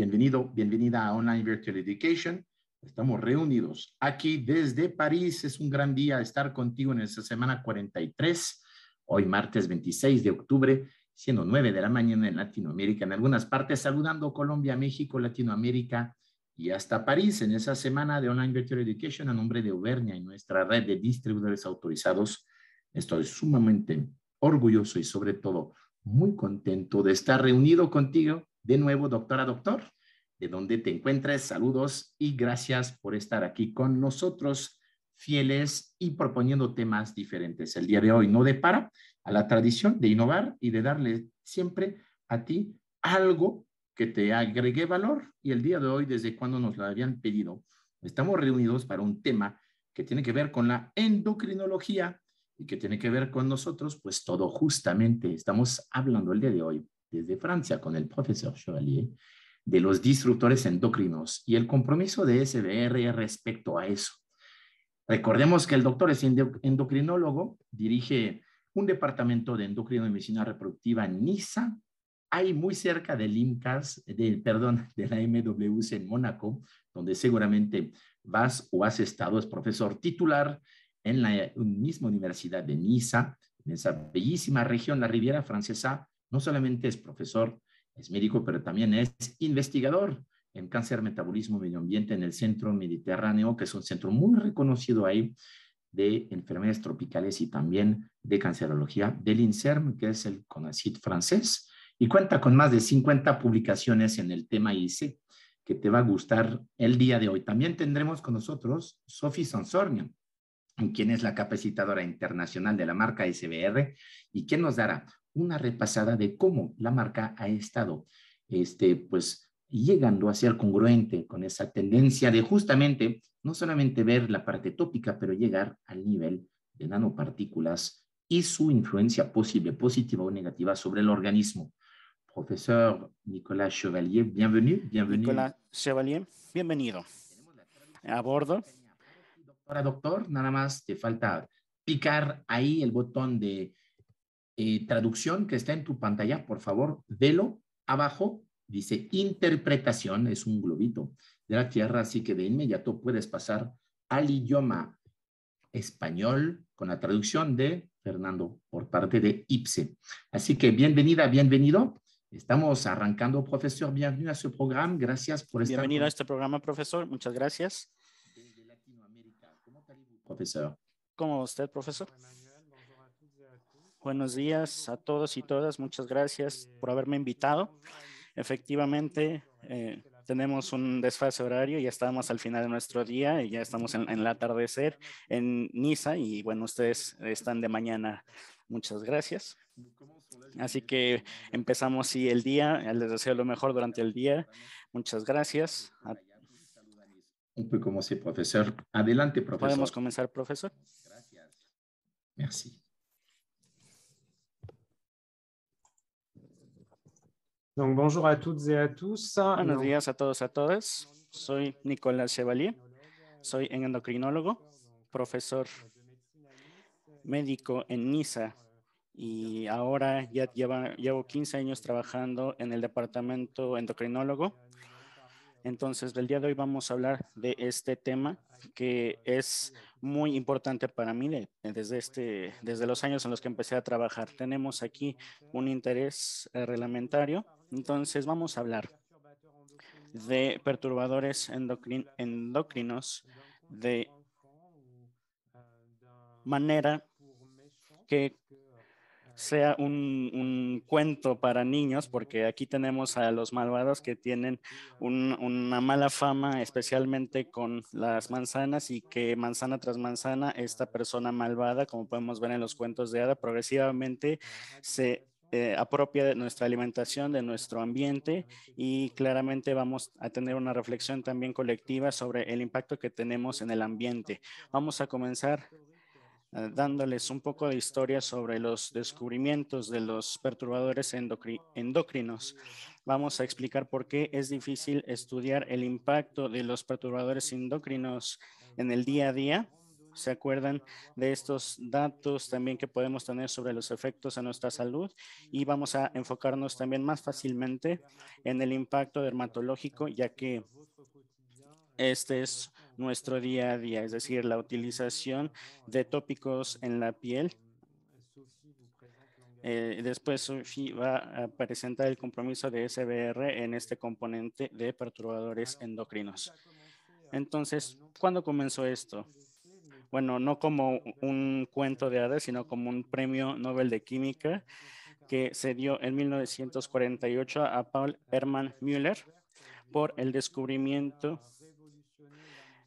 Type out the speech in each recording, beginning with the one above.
Bienvenido, bienvenida a Online Virtual Education. Estamos reunidos aquí desde París. Es un gran día estar contigo en esta semana 43, hoy martes 26 de octubre, siendo 9 de la mañana en Latinoamérica, en algunas partes, saludando Colombia, México, Latinoamérica y hasta París en esa semana de Online Virtual Education a nombre de Ubernia y nuestra red de distribuidores autorizados. Estoy sumamente orgulloso y sobre todo muy contento de estar reunido contigo de nuevo, doctora, doctor, de donde te encuentres, saludos y gracias por estar aquí con nosotros, fieles y proponiendo temas diferentes. El día de hoy no depara a la tradición de innovar y de darle siempre a ti algo que te agregue valor. Y el día de hoy, desde cuando nos lo habían pedido, estamos reunidos para un tema que tiene que ver con la endocrinología y que tiene que ver con nosotros, pues todo justamente estamos hablando el día de hoy desde Francia con el profesor Chevalier de los disruptores endocrinos y el compromiso de SBR respecto a eso. Recordemos que el doctor es endocrinólogo, dirige un departamento de endocrino y medicina reproductiva en Niza, ahí muy cerca del IMCAS, perdón, de la MWC en Mónaco, donde seguramente vas o has estado, es profesor titular en la misma universidad de Niza, en esa bellísima región, la Riviera Francesa, no solamente es profesor, es médico, pero también es investigador en cáncer, metabolismo, medio ambiente en el centro mediterráneo, que es un centro muy reconocido ahí de enfermedades tropicales y también de cancerología del INSERM, que es el CONACYT francés, y cuenta con más de 50 publicaciones en el tema IC, que te va a gustar el día de hoy. También tendremos con nosotros Sophie Sonsornio, quien es la capacitadora internacional de la marca SBR y quien nos dará una repasada de cómo la marca ha estado, este, pues, llegando a ser congruente con esa tendencia de justamente no solamente ver la parte tópica, pero llegar al nivel de nanopartículas y su influencia posible, positiva o negativa, sobre el organismo. Profesor Nicolás Chevalier, bienvenido. bienvenido. Nicolas Chevalier, bienvenido. A bordo. Doctora, doctor, nada más te falta picar ahí el botón de eh, traducción que está en tu pantalla, por favor, velo abajo. Dice interpretación, es un globito de la tierra, así que de inmediato puedes pasar al idioma español con la traducción de Fernando por parte de IPSE. Así que bienvenida, bienvenido. Estamos arrancando, profesor. Bienvenido a su programa. Gracias por estar. Bienvenido a este programa, profesor. Muchas gracias. profesor? ¿Cómo usted, profesor? Buenos días a todos y todas. Muchas gracias por haberme invitado. Efectivamente, eh, tenemos un desfase horario, ya estamos al final de nuestro día, y ya estamos en, el atardecer en Niza y bueno, ustedes están de mañana. Muchas gracias. Así que empezamos el día. Les deseo lo mejor durante el día. Muchas gracias. Un pues Como si profesor. Adelante, profesor. Podemos comenzar, profesor. Gracias. Buenos días a todos, y a todas. Soy Nicolás Chevalier. Soy endocrinólogo, profesor médico en NISA y ahora ya llevo 15 años trabajando en el departamento endocrinólogo entonces, del día de hoy vamos a hablar de este tema que es muy importante para mí desde, este, desde los años en los que empecé a trabajar. Tenemos aquí un interés eh, reglamentario, entonces vamos a hablar de perturbadores endocrinos de manera que sea un, un, cuento para niños, porque aquí tenemos a los malvados que tienen una mala fama, especialmente con las manzanas, y que manzana tras manzana, esta persona malvada, como podemos ver en los cuentos de hada, progresivamente se eh, apropia de nuestra alimentación, de nuestro ambiente y claramente vamos a tener una reflexión también colectiva sobre el impacto que tenemos en el ambiente. Vamos a comenzar eh, dándoles un poco de historia sobre los descubrimientos de los perturbadores endocrinos. Vamos a explicar por qué es difícil estudiar el impacto de los perturbadores endocrinos en el día a día. ¿Se acuerdan de estos datos también que podemos tener sobre los efectos a nuestra salud? Y vamos a enfocarnos también más fácilmente en el impacto dermatológico, ya que este es nuestro día a día, es decir, la utilización de tópicos en la piel. Eh, después Sophie va a presentar el compromiso de SBR en este componente de perturbadores endocrinos. Entonces, ¿cuándo comenzó esto? Bueno, no como un cuento de hadas, sino como un premio Nobel de Química que se dio en 1948 a Paul Hermann Müller por el descubrimiento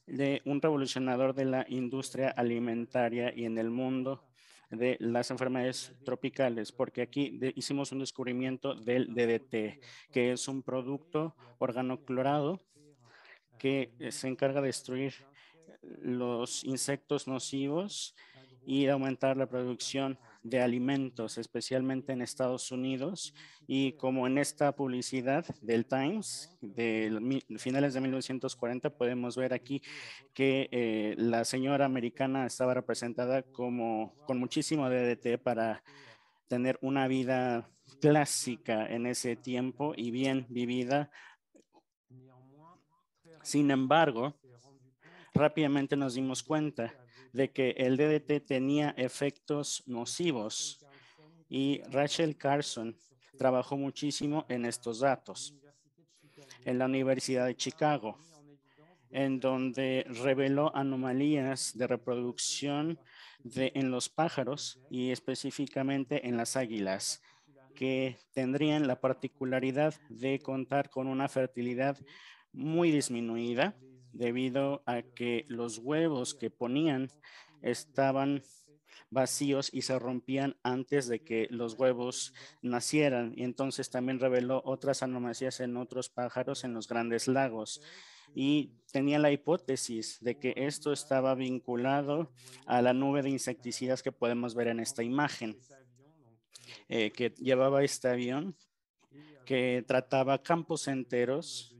de un revolucionador de la industria alimentaria y en el mundo de las enfermedades tropicales, porque aquí hicimos un descubrimiento del DDT, que es un producto organoclorado que eh, se encarga de destruir los insectos nocivos y de aumentar la producción de alimentos, especialmente en Estados Unidos. Y como en esta publicidad del Times de finales de 1940, podemos ver aquí que eh, la señora americana estaba representada como con muchísimo DDT para tener una vida clásica en ese tiempo y bien vivida. Sin embargo, rápidamente nos dimos cuenta de que el DDT tenía efectos nocivos y Rachel Carson trabajó muchísimo en estos datos en la Universidad de Chicago, en donde reveló anomalías de reproducción en los pájaros y específicamente en las águilas, que tendrían la particularidad de contar con una fertilidad muy disminuida debido a que los huevos que ponían estaban vacíos y se rompían antes de que los huevos nacieran. Y entonces también reveló otras anomalías en otros pájaros en los grandes lagos. Y tenía la hipótesis de que esto estaba vinculado a la nube de insecticidas que podemos ver en esta imagen, eh, que llevaba este avión que trataba campos enteros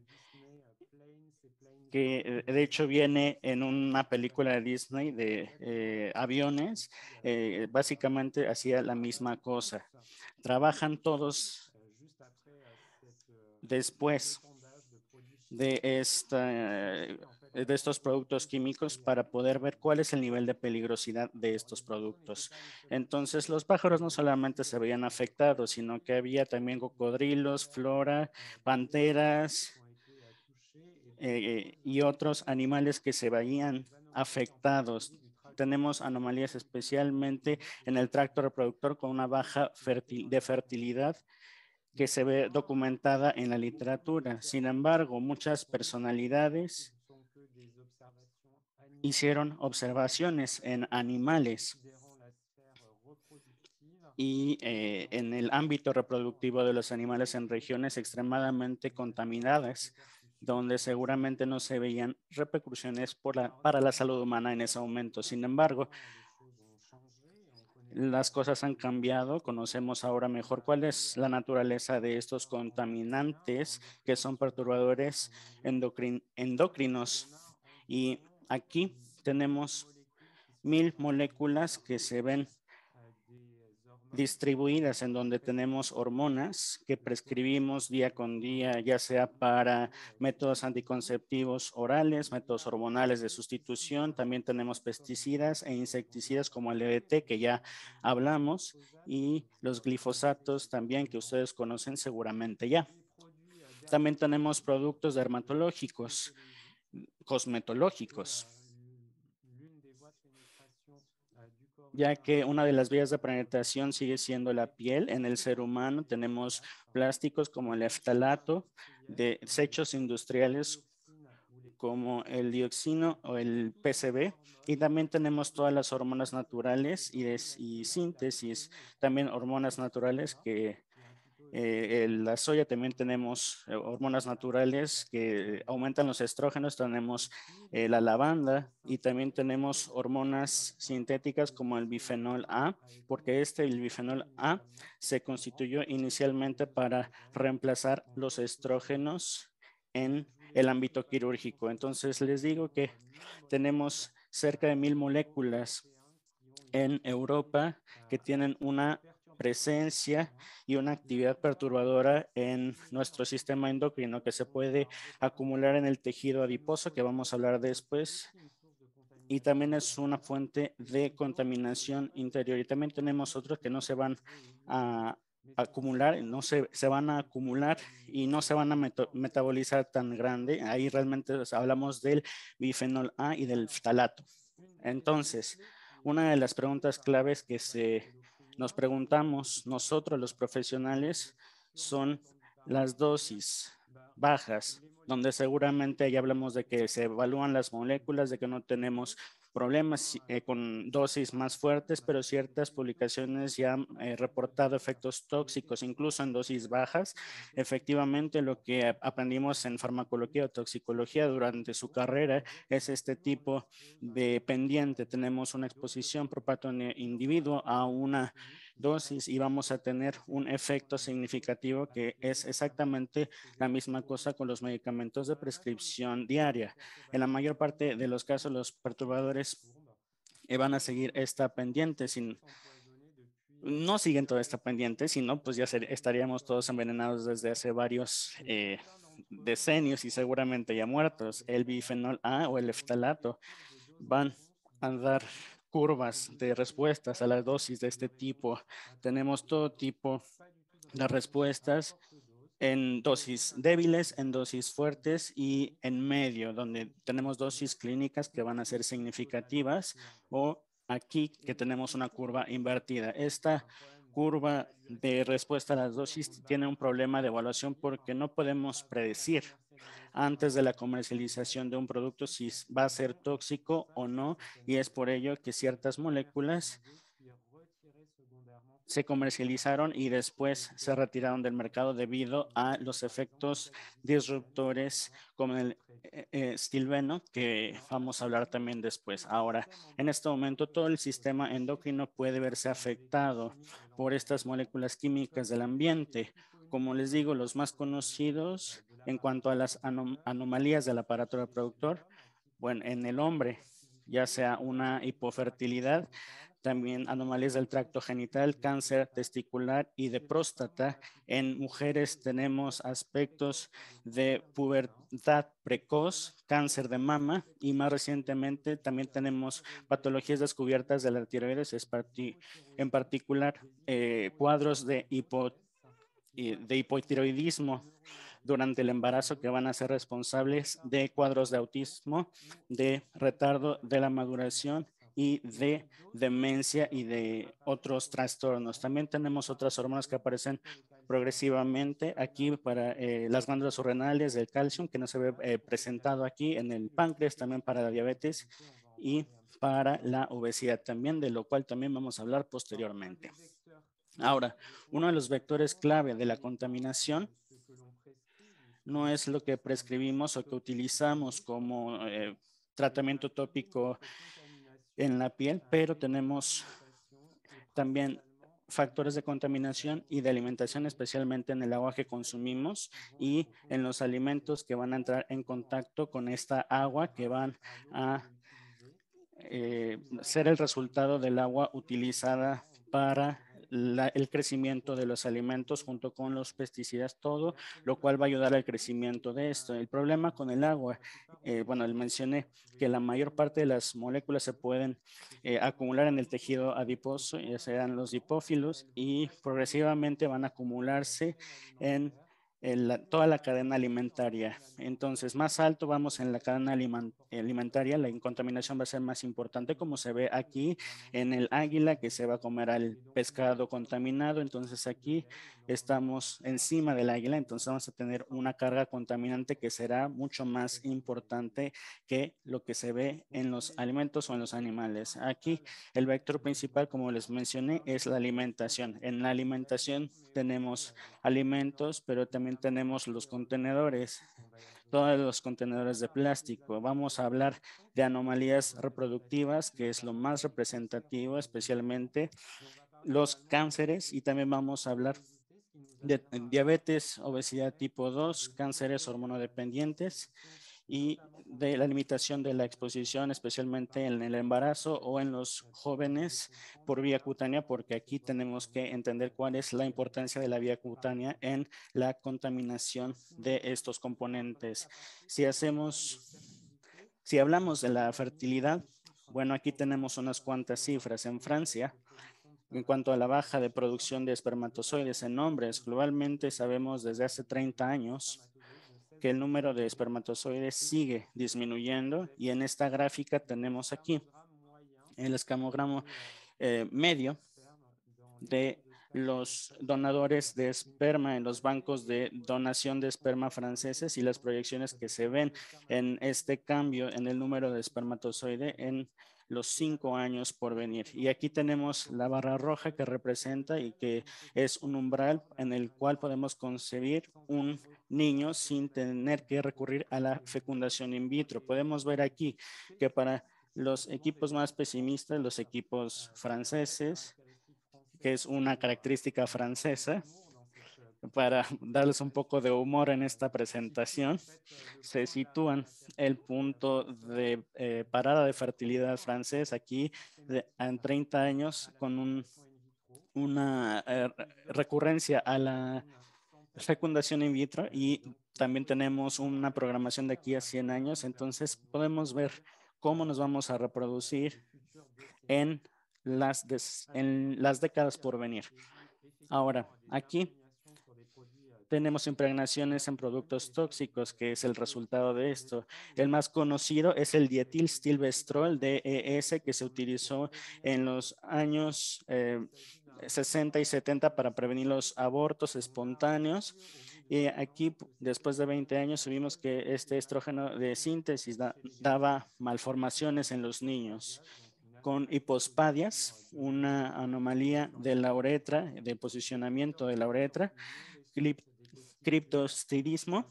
que eh, de hecho viene en una película de Disney de eh, aviones, eh, básicamente hacía la misma cosa. Trabajan todos después de, de estos productos químicos para poder ver cuál es el nivel de peligrosidad de estos productos. Entonces, los pájaros no solamente se veían afectados, sino que había también cocodrilos, flora, panteras, eh, y otros animales que se veían afectados. Tenemos anomalías especialmente en el tracto reproductor con una baja de fertilidad que se ve documentada en la literatura. Sin embargo, muchas personalidades hicieron observaciones en animales y eh, en el ámbito reproductivo de los animales en regiones extremadamente contaminadas donde seguramente no se veían repercusiones para la salud humana en ese aumento. Sin embargo, las cosas han cambiado, conocemos ahora mejor cuál es la naturaleza de estos contaminantes que son perturbadores endocrin, endocrinos. Y aquí tenemos mil moléculas que se ven distribuidas en donde tenemos hormonas que prescribimos día con día, ya sea para métodos anticonceptivos orales, métodos hormonales de sustitución, también tenemos pesticidas e insecticidas como el EBT que ya hablamos y los glifosatos también que ustedes conocen seguramente ya. También tenemos productos dermatológicos, cosmetológicos ya que una de las vías de penetración sigue siendo la piel. En el ser humano tenemos plásticos como el eftalato, desechos industriales como el dioxino o el PCB, y también tenemos todas las hormonas naturales y, y síntesis, también hormonas naturales que eh, la soya también tenemos eh, hormonas naturales que aumentan los estrógenos, tenemos eh, la lavanda y también tenemos hormonas sintéticas como el bifenol A, porque este, el bifenol A, se constituyó inicialmente para reemplazar los estrógenos en el ámbito quirúrgico. Entonces les digo que tenemos cerca de mil moléculas en Europa que tienen una presencia y una actividad perturbadora en nuestro sistema endocrino que se puede acumular en el tejido adiposo, que vamos a hablar después, y también es una fuente de contaminación interior. Y también tenemos otros que no se van a acumular, no se, se van a acumular y no se van a metabolizar tan grande. Ahí realmente hablamos del bifenol A y del phtalato. Entonces, una de las preguntas claves que se nos preguntamos, nosotros los profesionales, son las dosis bajas, donde seguramente ya hablamos de que se evalúan las moléculas, de que no tenemos problemas eh, con dosis más fuertes, pero ciertas publicaciones ya han eh, reportado efectos tóxicos, incluso en dosis bajas. Efectivamente, lo que aprendimos en farmacología o toxicología durante su carrera es este tipo de pendiente. Tenemos una exposición por parte individuo a una dosis y vamos a tener un efecto significativo que es exactamente la misma cosa con los medicamentos de prescripción diaria. En la mayor parte de los casos, los perturbadores eh, van a seguir esta pendiente sin no siguen toda esta pendiente, sino pues ya estaríamos todos envenenados desde hace varios eh, decenios y seguramente ya muertos. El bifenol A o el eftalato van a andar curvas de respuestas a las dosis de este tipo. Tenemos todo tipo de respuestas en dosis débiles, en dosis fuertes y en medio, donde tenemos dosis clínicas que van a ser significativas o aquí que tenemos una curva invertida. Esta curva de respuesta a las dosis tiene un problema de evaluación porque no podemos predecir antes de la comercialización de un producto si va a ser tóxico o no y es por ello que ciertas moléculas se comercializaron y después se retiraron del mercado debido a los efectos disruptores como el eh, eh, stilbeno, que vamos a hablar también después. Ahora, en este momento todo el sistema endocrino puede verse afectado por estas moléculas químicas del ambiente. Como les digo, los más conocidos en cuanto a las anomalías del aparato reproductor, bueno, en el hombre, ya sea una hipofertilidad, también anomalías del tracto genital, cáncer testicular y de próstata. En mujeres tenemos aspectos de pubertad precoz, cáncer de mama y más recientemente también tenemos patologías descubiertas de la tiroides, en particular eh, cuadros de hipotiroidismo durante el embarazo que van a ser responsables de cuadros de autismo, de retardo de la maduración y de demencia y de otros trastornos. También tenemos otras hormonas que aparecen progresivamente aquí para eh, las glándulas renales del calcio, que no se ve eh, presentado aquí en el páncreas, también para la diabetes y para la obesidad también, de lo cual también vamos a hablar posteriormente. Ahora, uno de los vectores clave de la contaminación no es lo que prescribimos o que utilizamos como eh, tratamiento tópico en la piel, pero tenemos también factores de contaminación y de alimentación, especialmente en el agua que consumimos y en los alimentos que van a entrar en contacto con esta agua que van a eh, ser el resultado del agua utilizada para el crecimiento de los alimentos junto con los pesticidas, todo, lo cual va a ayudar al crecimiento de esto. El problema con el agua, eh, bueno, mencioné que la mayor parte de las moléculas se pueden eh, acumular en el tejido adiposo, ya sean los hipófilos, y progresivamente van a acumularse en toda la cadena alimentaria. Entonces, más alto vamos en la cadena alimentaria, la contaminación va a ser más importante, como se ve aquí en el águila que se va a comer al pescado contaminado. Entonces, aquí estamos encima del águila, entonces vamos a tener una carga contaminante que será mucho más importante que lo que se ve en los alimentos o en los animales. Aquí el vector principal, como les mencioné, es la alimentación. En la alimentación tenemos alimentos, pero también tenemos los contenedores, todos los contenedores de plástico. Vamos a hablar de anomalías reproductivas, que es lo más representativo, especialmente los cánceres, y también vamos a hablar de diabetes, obesidad tipo 2, cánceres hormonodependientes y de la limitación de la exposición, especialmente en el embarazo o en los jóvenes por vía cutánea, porque aquí tenemos que entender cuál es la importancia de la vía cutánea en la contaminación de estos componentes. Si hacemos, si hablamos de la fertilidad, bueno, aquí tenemos unas cuantas cifras. En Francia, en cuanto a la baja de producción de espermatozoides en hombres, globalmente sabemos desde hace 30 años que el número de espermatozoides sigue disminuyendo y en esta gráfica tenemos aquí el escamograma eh, medio de los donadores de esperma en los bancos de donación de esperma franceses y las proyecciones que se ven en este cambio en el número de espermatozoides en los cinco años por venir. Y aquí tenemos la barra roja que representa y que es un umbral en el cual podemos concebir un niño sin tener que recurrir a la fecundación in vitro. Podemos ver aquí que para los equipos más pesimistas, los equipos franceses, que es una característica francesa, para darles un poco de humor en esta presentación, se sitúan el punto de eh, parada de fertilidad francés aquí en 30 años con una eh, recurrencia a la fecundación in vitro y también tenemos una programación de aquí a 100 años, entonces podemos ver cómo nos vamos a reproducir en las, en las décadas por venir. Ahora, aquí tenemos impregnaciones en productos tóxicos, que es el resultado de esto. El más conocido es el dietilstilbestrol, DES, que se utilizó en los años 60 eh, y 70 para prevenir los abortos espontáneos. Y aquí, después de 20 años, vimos que este estrógeno de síntesis daba malformaciones en los niños con hipospadias, una anomalía de la uretra, de posicionamiento de la uretra, criptostirismo,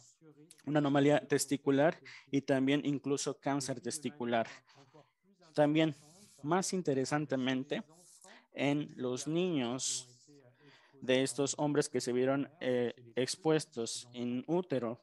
una anomalía testicular y también incluso cáncer testicular. También, más interesantemente, en los niños de estos hombres que se vieron eh, expuestos en útero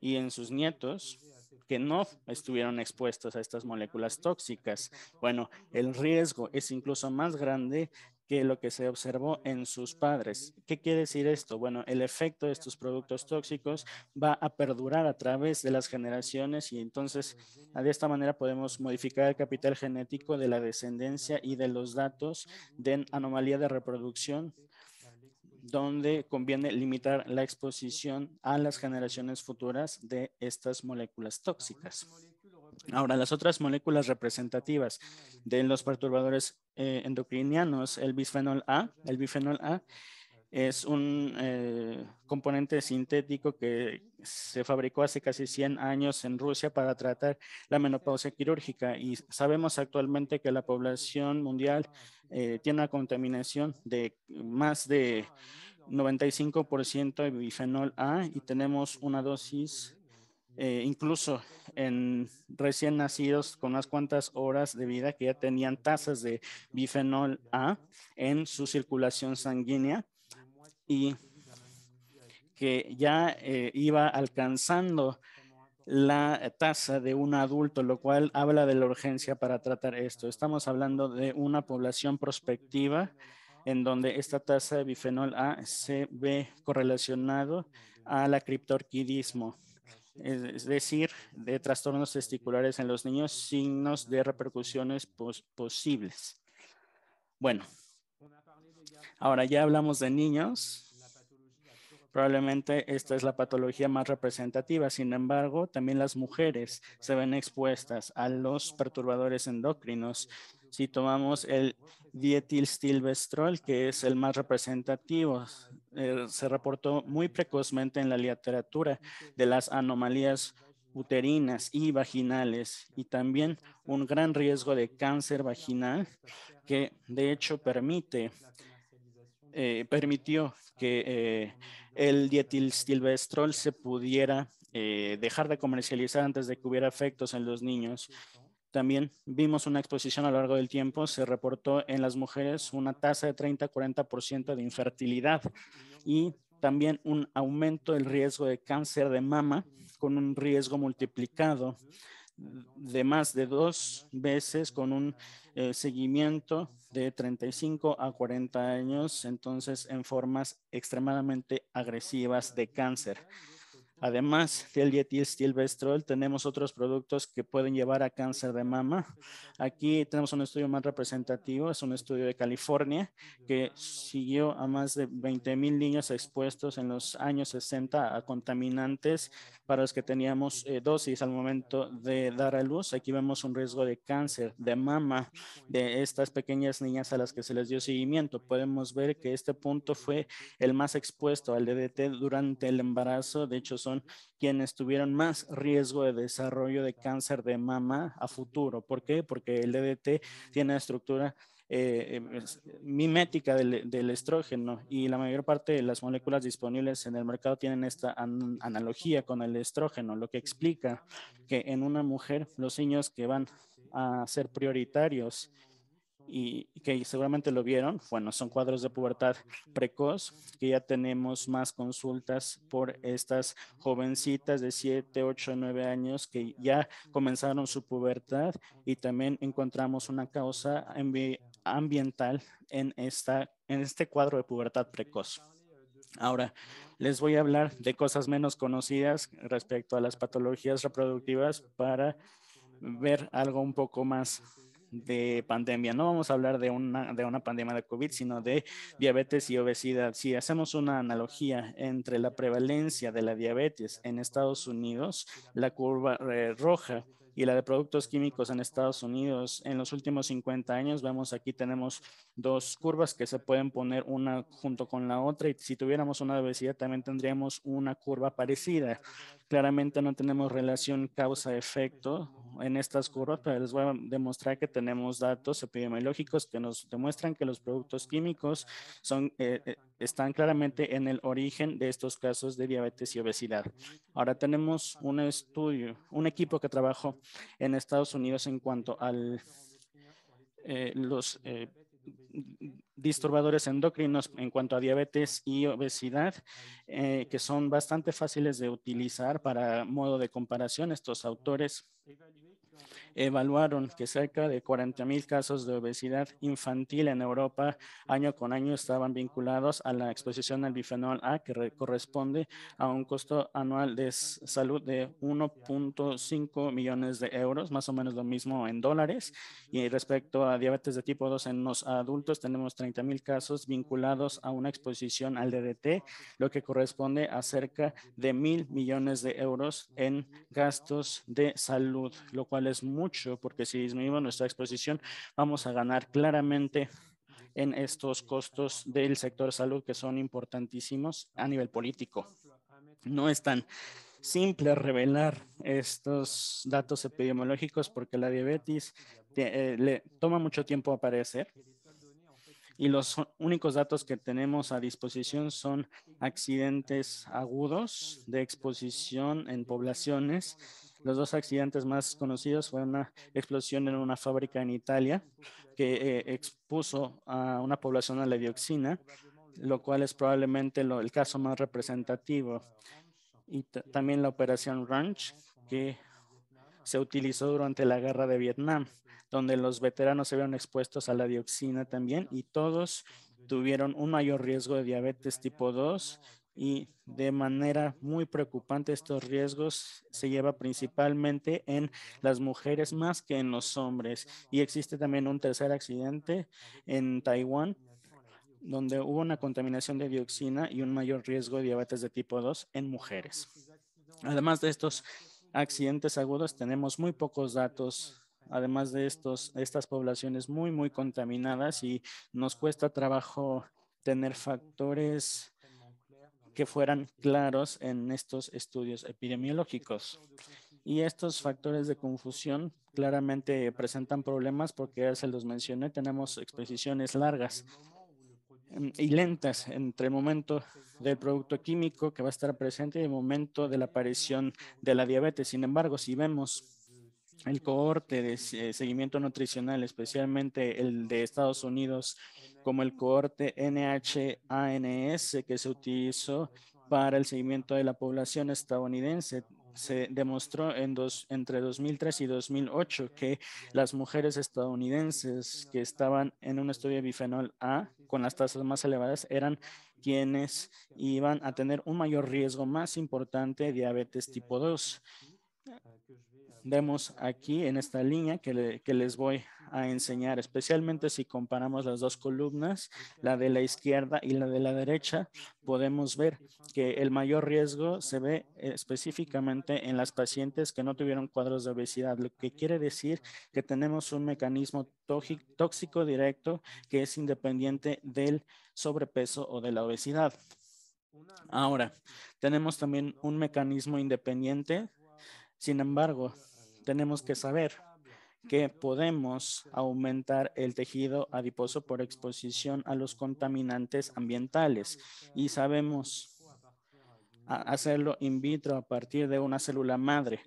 y en sus nietos que no estuvieron expuestos a estas moléculas tóxicas. Bueno, el riesgo es incluso más grande que lo que se observó en sus padres. ¿Qué quiere decir esto? Bueno, el efecto de estos productos tóxicos va a perdurar a través de las generaciones y entonces ah, de esta manera podemos modificar el capital genético de la descendencia y de los datos de anomalía de reproducción donde conviene limitar la exposición a las generaciones futuras de estas moléculas tóxicas. Ahora, las otras moléculas representativas de los perturbadores eh, endocrinianos, el bisfenol A, el bifenol A es un eh, componente sintético que se fabricó hace casi 100 años en Rusia para tratar la menopausia quirúrgica y sabemos actualmente que la población mundial eh, tiene una contaminación de más de 95% de bifenol A y tenemos una dosis eh, incluso en recién nacidos con unas cuantas horas de vida que ya tenían tasas de bifenol A en su circulación sanguínea y que ya eh, iba alcanzando la tasa de un adulto, lo cual habla de la urgencia para tratar esto. Estamos hablando de una población prospectiva en donde esta tasa de bifenol A se ve correlacionado a la criptorquidismo es decir, de trastornos testiculares en los niños, signos de repercusiones posibles. Bueno, ahora ya hablamos de niños. Probablemente esta es la patología más representativa. Sin embargo, también las mujeres se ven expuestas a los perturbadores endocrinos si tomamos el dietilstilbestrol, que es el más representativo, eh, se reportó muy precozmente en la literatura de las anomalías uterinas y vaginales y también un gran riesgo de cáncer vaginal que de hecho permite eh, permitió que eh, el dietilstilbestrol se pudiera eh, dejar de comercializar antes de que hubiera efectos en los niños también vimos una exposición a lo largo del tiempo, se reportó en las mujeres una tasa de 30-40% de infertilidad y también un aumento del riesgo de cáncer de mama con un riesgo multiplicado de más de dos veces con un eh, seguimiento de 35 a 40 años, entonces en formas extremadamente agresivas de cáncer. Además del el tenemos otros productos que pueden llevar a cáncer de mama. Aquí tenemos un estudio más representativo, es un estudio de California que siguió a más de 20.000 niños expuestos en los años 60 a contaminantes para los que teníamos eh, dosis al momento de dar a luz. Aquí vemos un riesgo de cáncer de mama de estas pequeñas niñas a las que se les dio seguimiento. Podemos ver que este punto fue el más expuesto al DDT durante el embarazo. De hecho, son quienes tuvieron más riesgo de desarrollo de cáncer de mama a futuro. ¿Por qué? Porque el DDT tiene estructura eh, em, mimética del, estrógeno y la mayor parte de las moléculas disponibles en el mercado tienen esta analogía con el estrógeno, lo que explica que en una mujer los niños que van a ser prioritarios y que seguramente lo vieron, bueno, son cuadros de pubertad precoz, que ya tenemos más consultas por estas jovencitas de 7, 8, 9 años que ya comenzaron su pubertad y también encontramos una causa ambiental en, esta, en este cuadro de pubertad precoz. Ahora, les voy a hablar de cosas menos conocidas respecto a las patologías reproductivas para ver algo un poco más de pandemia. No vamos a hablar de una, de una pandemia de COVID, sino de diabetes y obesidad. Si hacemos una analogía entre la prevalencia de la diabetes en Estados Unidos, la curva eh, roja y la de productos químicos en Estados Unidos en los últimos 50 años. Vemos aquí tenemos dos curvas que se pueden poner una junto con la otra y si tuviéramos una obesidad también tendríamos una curva parecida. Claramente no tenemos relación causa-efecto en estas curvas, pero les voy a demostrar que tenemos datos epidemiológicos que nos demuestran que los productos químicos son, eh, eh, están claramente en el origen de estos casos de diabetes y obesidad. Ahora tenemos un estudio, un equipo que trabajó en Estados Unidos en cuanto a eh, los disturbadores endocrinos en cuanto a diabetes y obesidad, eh, que son bastante fáciles de utilizar para modo de comparación estos autores evaluaron que cerca de 40.000 casos de obesidad infantil en Europa año con año estaban vinculados a la exposición al bifenol A, que corresponde a un costo anual de salud de 1.5 millones de euros, más o menos lo mismo en dólares. Y respecto a diabetes de tipo 2 en los adultos, tenemos 30.000 casos vinculados a una exposición al DDT, lo que corresponde a cerca de mil millones de euros en gastos de salud, lo cual es mucho, porque si disminuimos nuestra exposición, vamos a ganar claramente en estos costos del sector salud que son importantísimos a nivel político. No es tan simple revelar estos datos epidemiológicos porque la diabetes eh, le toma mucho tiempo aparecer y los únicos datos que tenemos a disposición son accidentes agudos de exposición en poblaciones los dos accidentes más conocidos fue una explosión en una fábrica en Italia que eh, expuso a una población a la dioxina, lo cual es probablemente el caso más representativo. Y también la operación Ranch, que se utilizó durante la guerra de Vietnam, donde los veteranos se vieron expuestos a la dioxina también y todos tuvieron un mayor riesgo de diabetes tipo 2 y de manera muy preocupante estos riesgos se lleva principalmente en las mujeres más que en los hombres. Y existe también un tercer accidente en Taiwán donde hubo una contaminación de dioxina y un mayor riesgo de diabetes de tipo 2 en mujeres. Además de estos accidentes agudos, tenemos muy pocos datos además de estos, estas poblaciones muy, muy contaminadas y nos cuesta trabajo tener factores que fueran claros en estos estudios epidemiológicos. Y estos factores de confusión claramente presentan problemas porque ya se los mencioné, tenemos exposiciones largas mm, y lentas entre el momento del producto químico que va a estar presente y el momento de la aparición de la diabetes. Sin embargo, si vemos el cohorte de eh, seguimiento nutricional, especialmente el de Estados Unidos, como el cohorte NHANS que se utilizó para el seguimiento de la población estadounidense. Se demostró en dos, entre 2003 y 2008 que las mujeres estadounidenses que estaban en un estudio de bifenol A con las tasas más elevadas eran quienes iban a tener un mayor riesgo más importante de diabetes tipo 2 vemos aquí en esta línea que, les voy a enseñar, especialmente si comparamos las dos columnas, la de la izquierda y la de la derecha, podemos ver que el mayor riesgo se ve específicamente en las pacientes que no tuvieron cuadros de obesidad, lo que quiere decir que tenemos un mecanismo tóxico directo que es independiente del sobrepeso o de la obesidad. Ahora, tenemos también un mecanismo independiente sin embargo, tenemos que saber que podemos aumentar el tejido adiposo por exposición a los contaminantes ambientales y sabemos hacerlo in vitro a partir de una célula madre.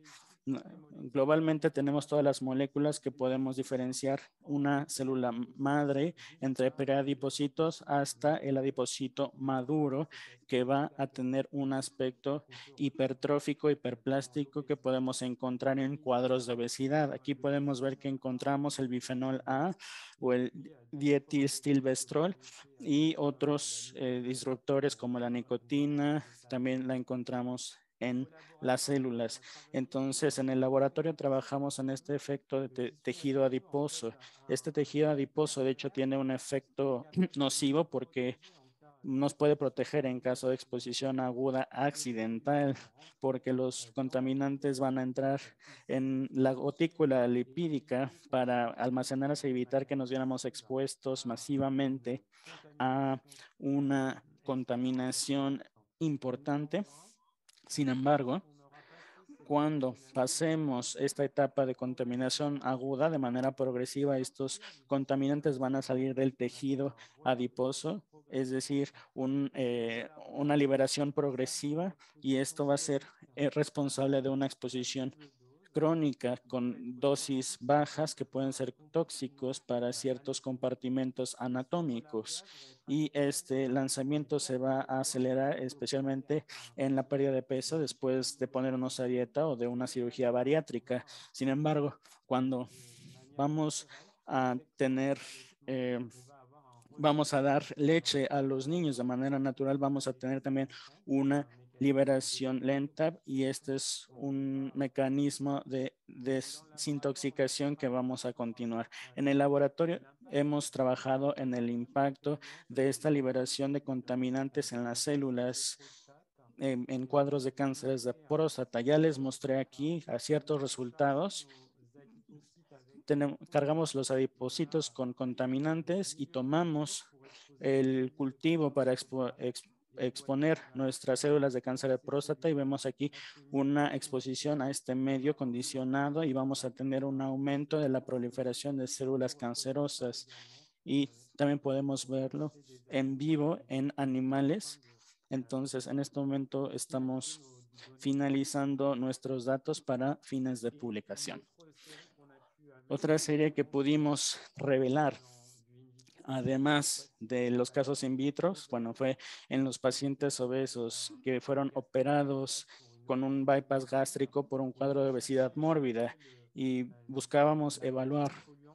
Globalmente tenemos todas las moléculas que podemos diferenciar una célula madre entre preadipocitos hasta el adipocito maduro que va a tener un aspecto hipertrófico, hiperplástico que podemos encontrar en cuadros de obesidad. Aquí podemos ver que encontramos el bifenol A o el dietilstilbestrol y otros eh, disruptores como la nicotina. También la encontramos en las células. Entonces, en el laboratorio trabajamos en este efecto de tejido adiposo. Este tejido adiposo, de hecho, tiene un efecto nocivo porque nos puede proteger en caso de exposición aguda accidental, porque los contaminantes van a entrar en la gotícula lipídica para almacenarse y evitar que nos viéramos expuestos masivamente a una contaminación importante sin embargo, cuando pasemos esta etapa de contaminación aguda de manera progresiva, estos contaminantes van a salir del tejido adiposo, es decir, eh, una liberación progresiva y esto va a ser eh, responsable de una exposición crónica con dosis bajas que pueden ser tóxicos para ciertos compartimentos anatómicos y este lanzamiento se va a acelerar especialmente en la pérdida de peso después de ponernos a dieta o de una cirugía bariátrica. Sin embargo, cuando vamos a tener eh, vamos a dar leche a los niños de manera natural, vamos a tener también una liberación lenta y este es un mecanismo de desintoxicación que vamos a continuar. En el laboratorio hemos trabajado en el impacto de esta liberación de contaminantes en las células en, cuadros de cánceres de próstata. Ya les mostré aquí a ciertos resultados. cargamos los adipositos con contaminantes y tomamos el cultivo para expo, exponer nuestras células de cáncer de próstata y vemos aquí una exposición a este medio condicionado y vamos a tener un aumento de la proliferación de células cancerosas. Y también podemos verlo en vivo en animales. Entonces, en este momento estamos finalizando nuestros datos para fines de publicación. Otra serie que pudimos revelar además de los casos in vitro, bueno, fue en los pacientes obesos que fueron operados con un bypass gástrico por un cuadro de obesidad mórbida y buscábamos evaluar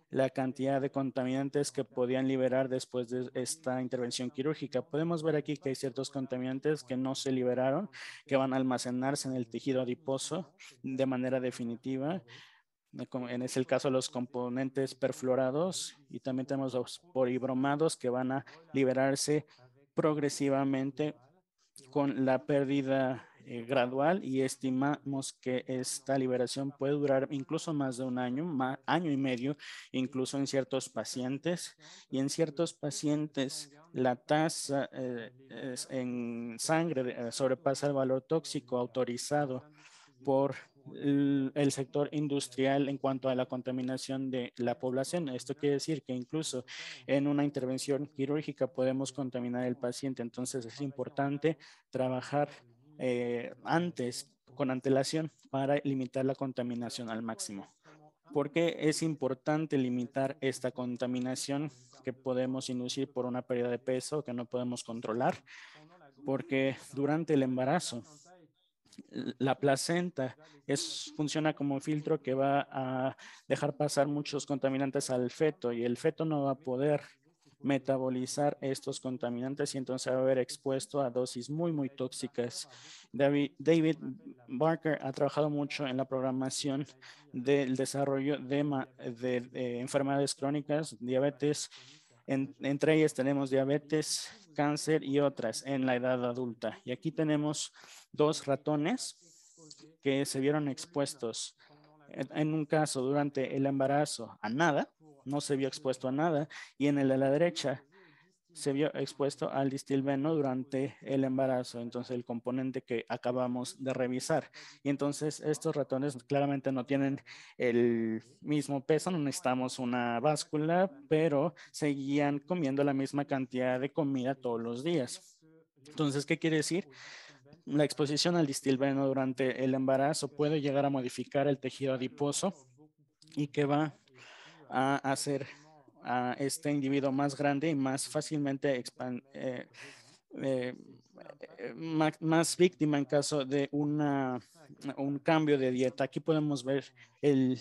la cantidad de contaminantes que podían liberar después de esta intervención quirúrgica. Podemos ver aquí que hay ciertos contaminantes que no se liberaron, que van a almacenarse en el tejido adiposo de manera definitiva en es caso los componentes perfluorados y también tenemos los poribromados que van a liberarse progresivamente con la pérdida eh, gradual y estimamos que esta liberación puede durar incluso más de un año, año y medio, incluso en ciertos pacientes. Y en ciertos pacientes la tasa eh, en sangre eh, sobrepasa el valor tóxico autorizado por el sector industrial en cuanto a la contaminación de la población. Esto quiere decir que incluso en una intervención quirúrgica podemos contaminar el paciente. Entonces es importante trabajar eh, antes con antelación para limitar la contaminación al máximo. Porque es importante limitar esta contaminación que podemos inducir por una pérdida de peso que no podemos controlar? Porque durante el embarazo la placenta es, funciona como filtro que va a dejar pasar muchos contaminantes al feto y el feto no va a poder metabolizar estos contaminantes y entonces va a ver expuesto a dosis muy, muy tóxicas. David, Barker ha trabajado mucho en la programación del desarrollo de, de enfermedades crónicas, diabetes entre ellas tenemos diabetes, cáncer y otras en la edad adulta. Y aquí tenemos dos ratones que se vieron expuestos en un caso durante el embarazo a nada, no se vio expuesto a nada, y en el de la derecha se vio expuesto al distilbeno durante el embarazo, entonces el componente que acabamos de revisar. Y entonces estos ratones claramente no tienen el mismo peso, no necesitamos una báscula, pero seguían comiendo la misma cantidad de comida todos los días. Entonces, ¿qué quiere decir? La exposición al distilbeno durante el embarazo puede llegar a modificar el tejido adiposo y que va a hacer a este individuo más grande y más fácilmente eh, eh, eh, más, víctima en caso de una, un cambio de dieta. Aquí podemos ver el,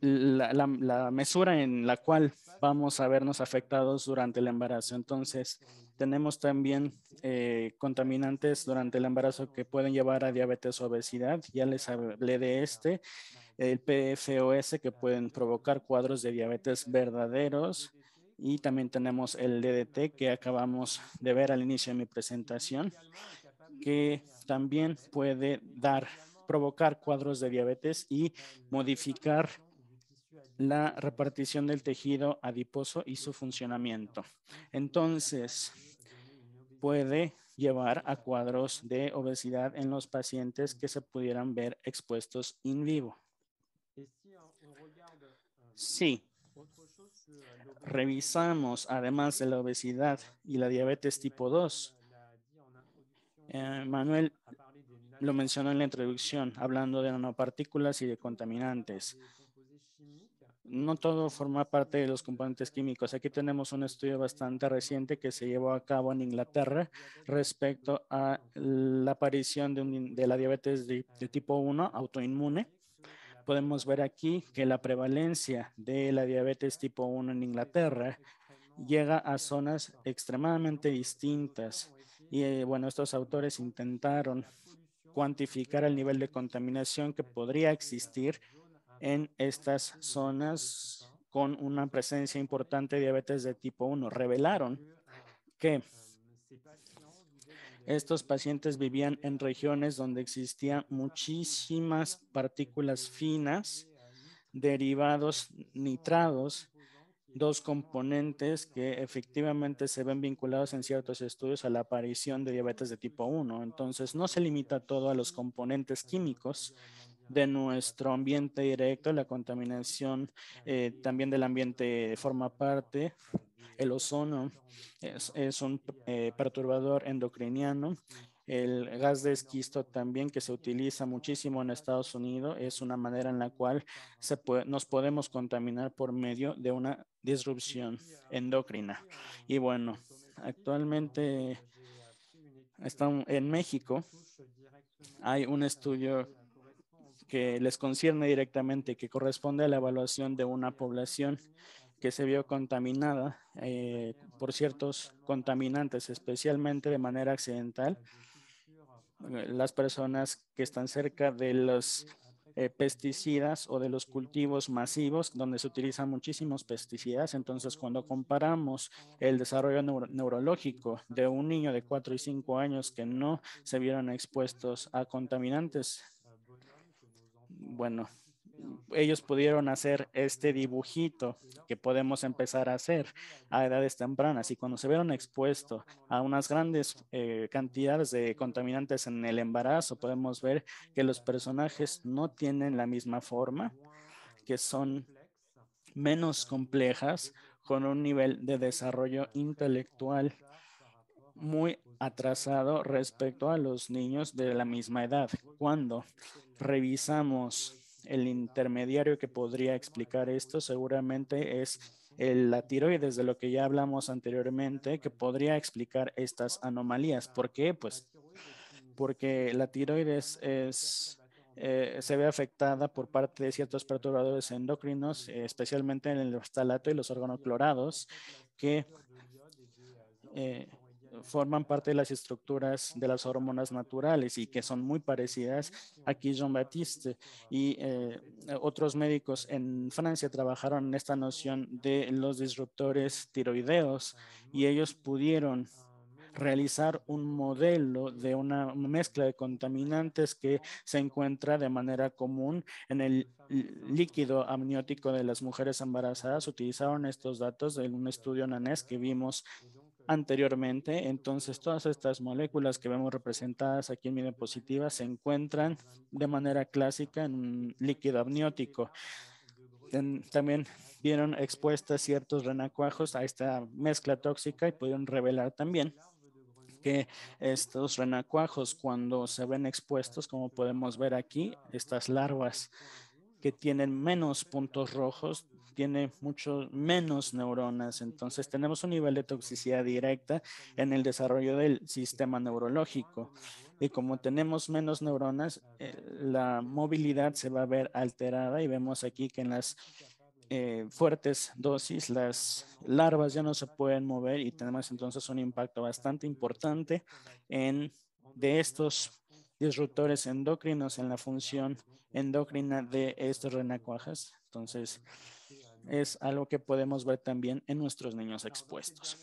la, la, la mesura en la cual vamos a vernos afectados durante el embarazo. Entonces, tenemos también eh, contaminantes durante el embarazo que pueden llevar a diabetes o obesidad. Ya les hablé de este, el PFOS que pueden provocar cuadros de diabetes verdaderos. Y también tenemos el DDT que acabamos de ver al inicio de mi presentación, que también puede dar, provocar cuadros de diabetes y modificar la repartición del tejido adiposo y su funcionamiento. Entonces, puede llevar a cuadros de obesidad en los pacientes que se pudieran ver expuestos en vivo. Sí. Revisamos, además de la obesidad y la diabetes tipo 2, eh, Manuel lo mencionó en la introducción, hablando de nanopartículas y de contaminantes no todo forma parte de los componentes químicos. Aquí tenemos un estudio bastante reciente que se llevó a cabo en Inglaterra respecto a la aparición de, la diabetes de, de tipo 1 autoinmune. Podemos ver aquí que la prevalencia de la diabetes tipo 1 en Inglaterra llega a zonas extremadamente distintas. Y eh, bueno, estos autores intentaron cuantificar el nivel de contaminación que podría existir en estas zonas con una presencia importante de diabetes de tipo 1. Revelaron que estos pacientes vivían en regiones donde existían muchísimas partículas finas, derivados nitrados, dos componentes que efectivamente se ven vinculados en ciertos estudios a la aparición de diabetes de tipo 1. Entonces, no se limita todo a los componentes químicos, de nuestro ambiente directo, la contaminación eh, también del ambiente forma parte, el ozono es, un eh, perturbador endocriniano, el gas de esquisto también que se utiliza muchísimo en Estados Unidos es una manera en la cual se nos podemos contaminar por medio de una disrupción endocrina. Y bueno, actualmente están en México hay un estudio que les concierne directamente, que corresponde a la evaluación de una población que se vio contaminada eh, por ciertos contaminantes, especialmente de manera accidental. Eh, las personas que están cerca de los eh, pesticidas o de los cultivos masivos, donde se utilizan muchísimos pesticidas. Entonces, cuando comparamos el desarrollo neurológico de un niño de 4 y 5 años que no se vieron expuestos a contaminantes bueno, ellos pudieron hacer este dibujito que podemos empezar a hacer a edades tempranas y cuando se vieron expuestos a unas grandes eh, cantidades de contaminantes en el embarazo, podemos ver que los personajes no tienen la misma forma, que son menos complejas, con un nivel de desarrollo intelectual muy atrasado respecto a los niños de la misma edad. Cuando revisamos el intermediario que podría explicar esto, seguramente es el, la tiroides, de lo que ya hablamos anteriormente, que podría explicar estas anomalías. ¿Por qué? Pues porque la tiroides es eh, se ve afectada por parte de ciertos perturbadores endocrinos, especialmente en el estalato y los clorados, que eh, forman parte de las estructuras de las hormonas naturales y que son muy parecidas. Aquí Jean-Baptiste y eh, otros médicos en Francia trabajaron en esta noción de los disruptores tiroideos y ellos pudieron realizar un modelo de una mezcla de contaminantes que se encuentra de manera común en el líquido amniótico de las mujeres embarazadas. Utilizaron estos datos en un estudio en e que vimos anteriormente. Entonces, todas estas moléculas que vemos representadas aquí en mi diapositiva se encuentran de manera clásica en un líquido amniótico. También vieron expuestas ciertos renacuajos a esta mezcla tóxica y pudieron revelar también que estos renacuajos cuando se ven expuestos, como podemos ver aquí, estas larvas que tienen menos puntos rojos tiene mucho menos neuronas, entonces tenemos un nivel de toxicidad directa en el desarrollo del sistema neurológico. Y como tenemos menos neuronas, eh, la movilidad se va a ver alterada y vemos aquí que en las eh, fuertes dosis, las larvas ya no se pueden mover y tenemos entonces un impacto bastante importante en de estos disruptores endocrinos en la función endocrina de estos renacuajas. Entonces, es algo que podemos ver también en nuestros niños expuestos.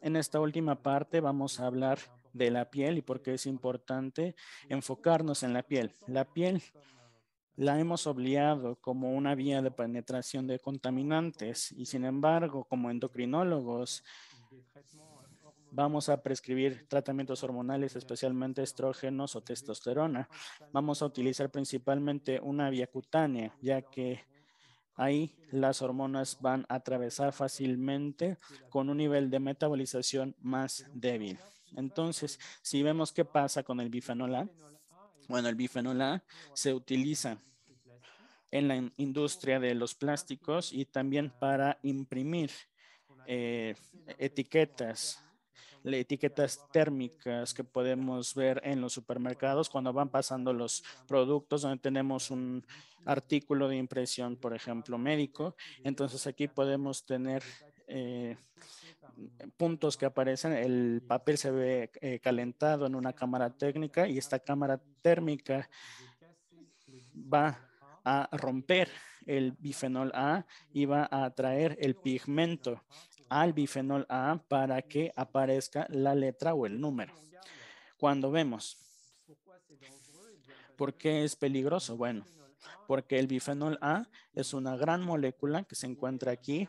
En esta última parte vamos a hablar de la piel y por qué es importante enfocarnos en la piel. La piel la hemos obligado como una vía de penetración de contaminantes y sin embargo, como endocrinólogos, vamos a prescribir tratamientos hormonales, especialmente estrógenos o testosterona. Vamos a utilizar principalmente una vía cutánea, ya que Ahí las hormonas van a atravesar fácilmente con un nivel de metabolización más débil. Entonces, si vemos qué pasa con el bifenol A, bueno, el bifenol A se utiliza en la industria de los plásticos y también para imprimir eh, etiquetas etiquetas térmicas que podemos ver en los supermercados cuando van pasando los productos, donde tenemos un artículo de impresión, por ejemplo, médico. Entonces aquí podemos tener eh, puntos que aparecen. El papel se ve eh, calentado en una cámara técnica y esta cámara térmica va a romper el bifenol A y va a atraer el pigmento al bifenol A para que aparezca la letra o el número. Cuando vemos, ¿por qué es peligroso? Bueno, porque el bifenol A es una gran molécula que se encuentra aquí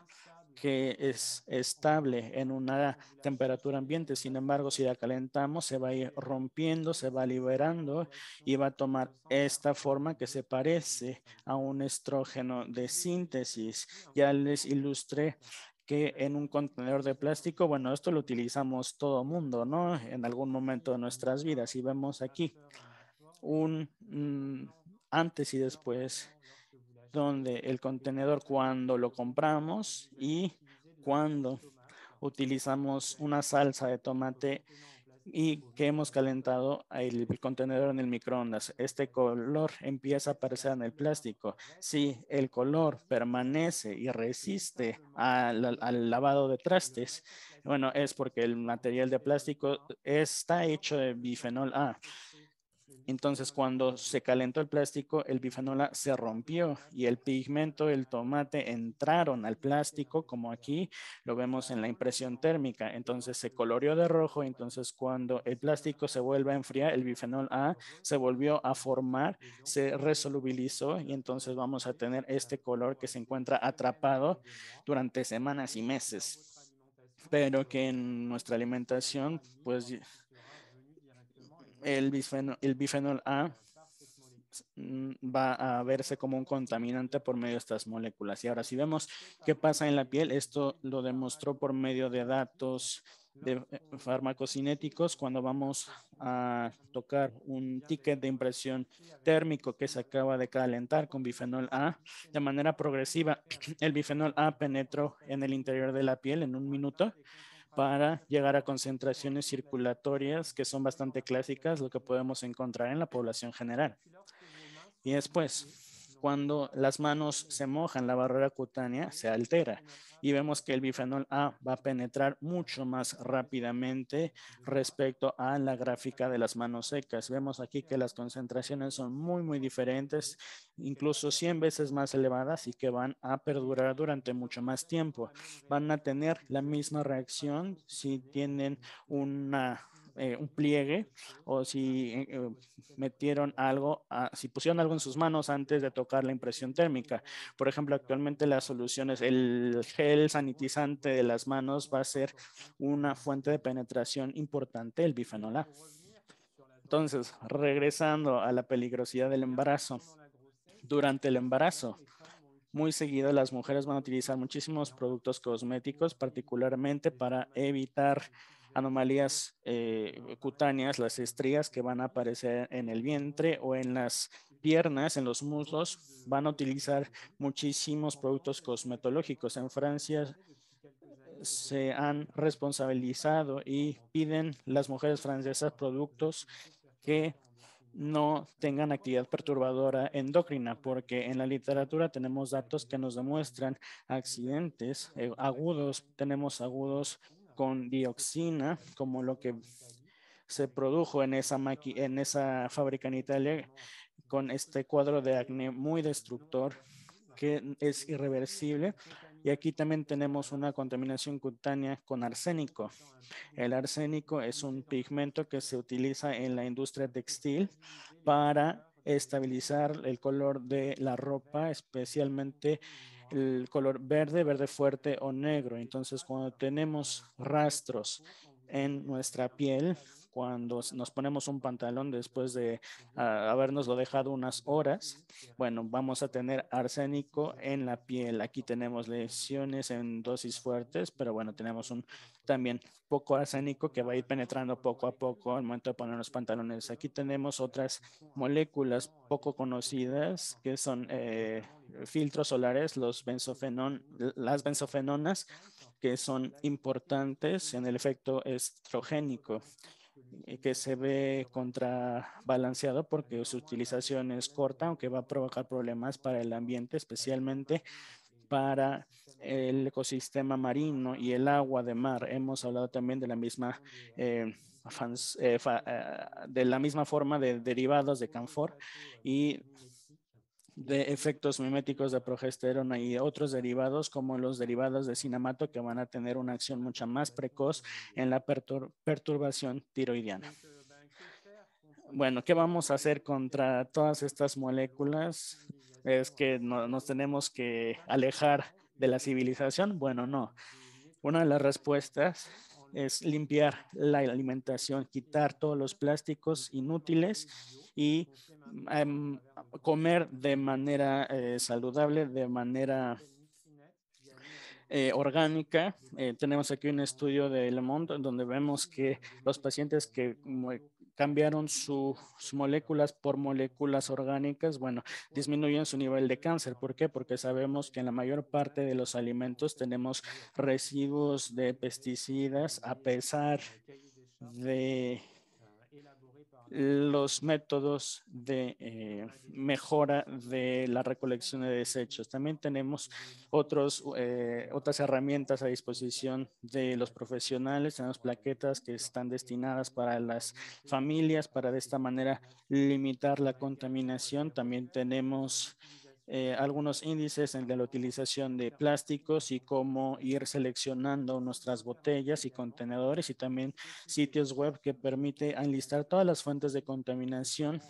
que es estable en una temperatura ambiente. Sin embargo, si la calentamos, se va a ir rompiendo, se va liberando y va a tomar esta forma que se parece a un estrógeno de síntesis. Ya les ilustré que en un contenedor de plástico, bueno, esto lo utilizamos todo mundo, ¿no? En algún momento de nuestras vidas. Y vemos aquí un mm, antes y después, donde el contenedor cuando lo compramos y cuando utilizamos una salsa de tomate y que hemos calentado el contenedor en el microondas. Este color empieza a aparecer en el plástico. Si el color permanece y resiste al, al lavado de trastes, bueno, es porque el material de plástico está hecho de bifenol A. Entonces, cuando se calentó el plástico, el bifenol A se rompió y el pigmento, el tomate entraron al plástico, como aquí lo vemos en la impresión térmica. Entonces, se coloreó de rojo. Entonces, cuando el plástico se vuelve a enfriar, el bifenol A se volvió a formar, se resolubilizó y entonces vamos a tener este color que se encuentra atrapado durante semanas y meses pero que en nuestra alimentación pues el bifenol, A va a verse como un contaminante por medio de estas moléculas. Y ahora si vemos qué pasa en la piel, esto lo demostró por medio de datos de eh, farmacocinéticos cuando vamos a tocar un ticket de impresión térmico que se acaba de calentar con bifenol A. De manera progresiva, el bifenol A penetró en el interior de la piel en un minuto para llegar a concentraciones circulatorias que son bastante clásicas, lo que podemos encontrar en la población general. Y después, cuando las manos se mojan, la barrera cutánea se altera y vemos que el bifenol A va a penetrar mucho más rápidamente respecto a la gráfica de las manos secas. Vemos aquí que las concentraciones son muy, muy diferentes, incluso 100 veces más elevadas y que van a perdurar durante mucho más tiempo. Van a tener la misma reacción si tienen una eh, un pliegue o si eh, eh, metieron algo, ah, si pusieron algo en sus manos antes de tocar la impresión térmica. Por ejemplo, actualmente las soluciones, el gel sanitizante de las manos va a ser una fuente de penetración importante el bifenol A. Entonces, regresando a la peligrosidad del embarazo, durante el embarazo, muy seguido las mujeres van a utilizar muchísimos productos cosméticos, particularmente para evitar anomalías eh, cutáneas, las estrías que van a aparecer en el vientre o en las piernas, en los muslos, van a utilizar muchísimos productos cosmetológicos. En Francia se han responsabilizado y piden las mujeres francesas productos que no tengan actividad perturbadora endocrina, porque en la literatura tenemos datos que nos demuestran accidentes eh, agudos, tenemos agudos con dioxina, como lo que se produjo en esa, en esa fábrica en Italia, con este cuadro de acné muy destructor que es irreversible. Y aquí también tenemos una contaminación cutánea con arsénico. El arsénico es un pigmento que se utiliza en la industria textil para estabilizar el color de la ropa, especialmente el color verde, verde fuerte o negro. Entonces, cuando tenemos rastros en nuestra piel cuando nos ponemos un pantalón después de ah, habernoslo dejado unas horas. Bueno, vamos a tener arsénico en la piel. Aquí tenemos lesiones en dosis fuertes, pero bueno, tenemos un también poco arsénico que va a ir penetrando poco a poco al momento de poner los pantalones. Aquí tenemos otras moléculas poco conocidas que son eh, filtros solares, los benzofenon, las benzofenonas que son importantes en el efecto estrogénico eh, que se ve contrabalanceado porque su utilización es corta, aunque va a provocar problemas para el ambiente, especialmente para el ecosistema marino y el agua de mar. Hemos hablado también de la misma eh, eh, de la misma forma de derivados de canfor y de efectos miméticos de progesterona y otros derivados como los derivados de cinamato que van a tener una acción mucho más precoz en la perturbación tiroidiana. Bueno, ¿qué vamos a hacer contra todas estas moléculas? ¿Es que nos tenemos que alejar de la civilización? Bueno, no. Una de las respuestas es limpiar la alimentación, quitar todos los plásticos inútiles y em, comer de manera eh, saludable, de manera eh, orgánica. Eh, tenemos aquí un estudio de Le Monde donde vemos que los pacientes que cambiaron sus moléculas por moléculas orgánicas, bueno, disminuyen su nivel de cáncer. ¿Por qué? Porque sabemos que en la mayor parte de los alimentos tenemos residuos de pesticidas, a pesar de los métodos de eh, mejora de la recolección de desechos. También tenemos otros, eh, otras herramientas a disposición de los profesionales. Tenemos plaquetas que están destinadas para las familias para de esta manera limitar la contaminación. También tenemos eh, algunos índices en la utilización de plásticos y cómo ir seleccionando nuestras botellas y contenedores y también sitios web que permite enlistar todas las fuentes de contaminación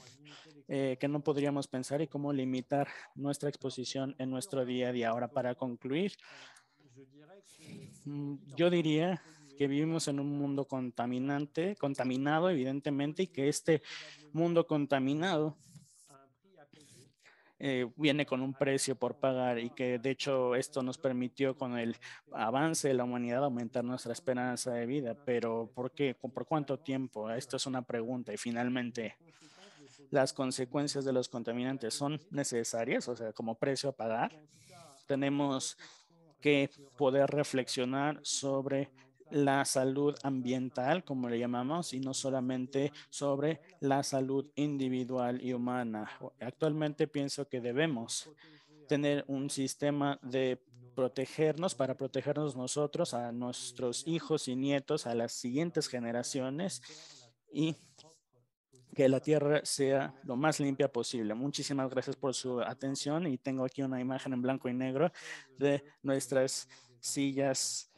eh, que no podríamos pensar y cómo limitar nuestra exposición en nuestro día a día. Ahora, para concluir, mm, yo diría que vivimos en un mundo contaminante, contaminado evidentemente, y que este mundo contaminado eh, viene con un precio por pagar y que de hecho esto nos permitió con el avance de la humanidad aumentar nuestra esperanza de vida. Pero ¿por qué? ¿Por cuánto tiempo? Esto es una pregunta. Y finalmente, ¿las consecuencias de los contaminantes son necesarias? O sea, como precio a pagar. Tenemos que poder reflexionar sobre la salud ambiental, como le llamamos, y no solamente sobre la salud individual y humana. Actualmente pienso que debemos tener un sistema de protegernos para protegernos nosotros, a nuestros hijos y nietos, a las siguientes generaciones y que la tierra sea lo más limpia posible. Muchísimas gracias por su atención y tengo aquí una imagen en blanco y negro de nuestras sillas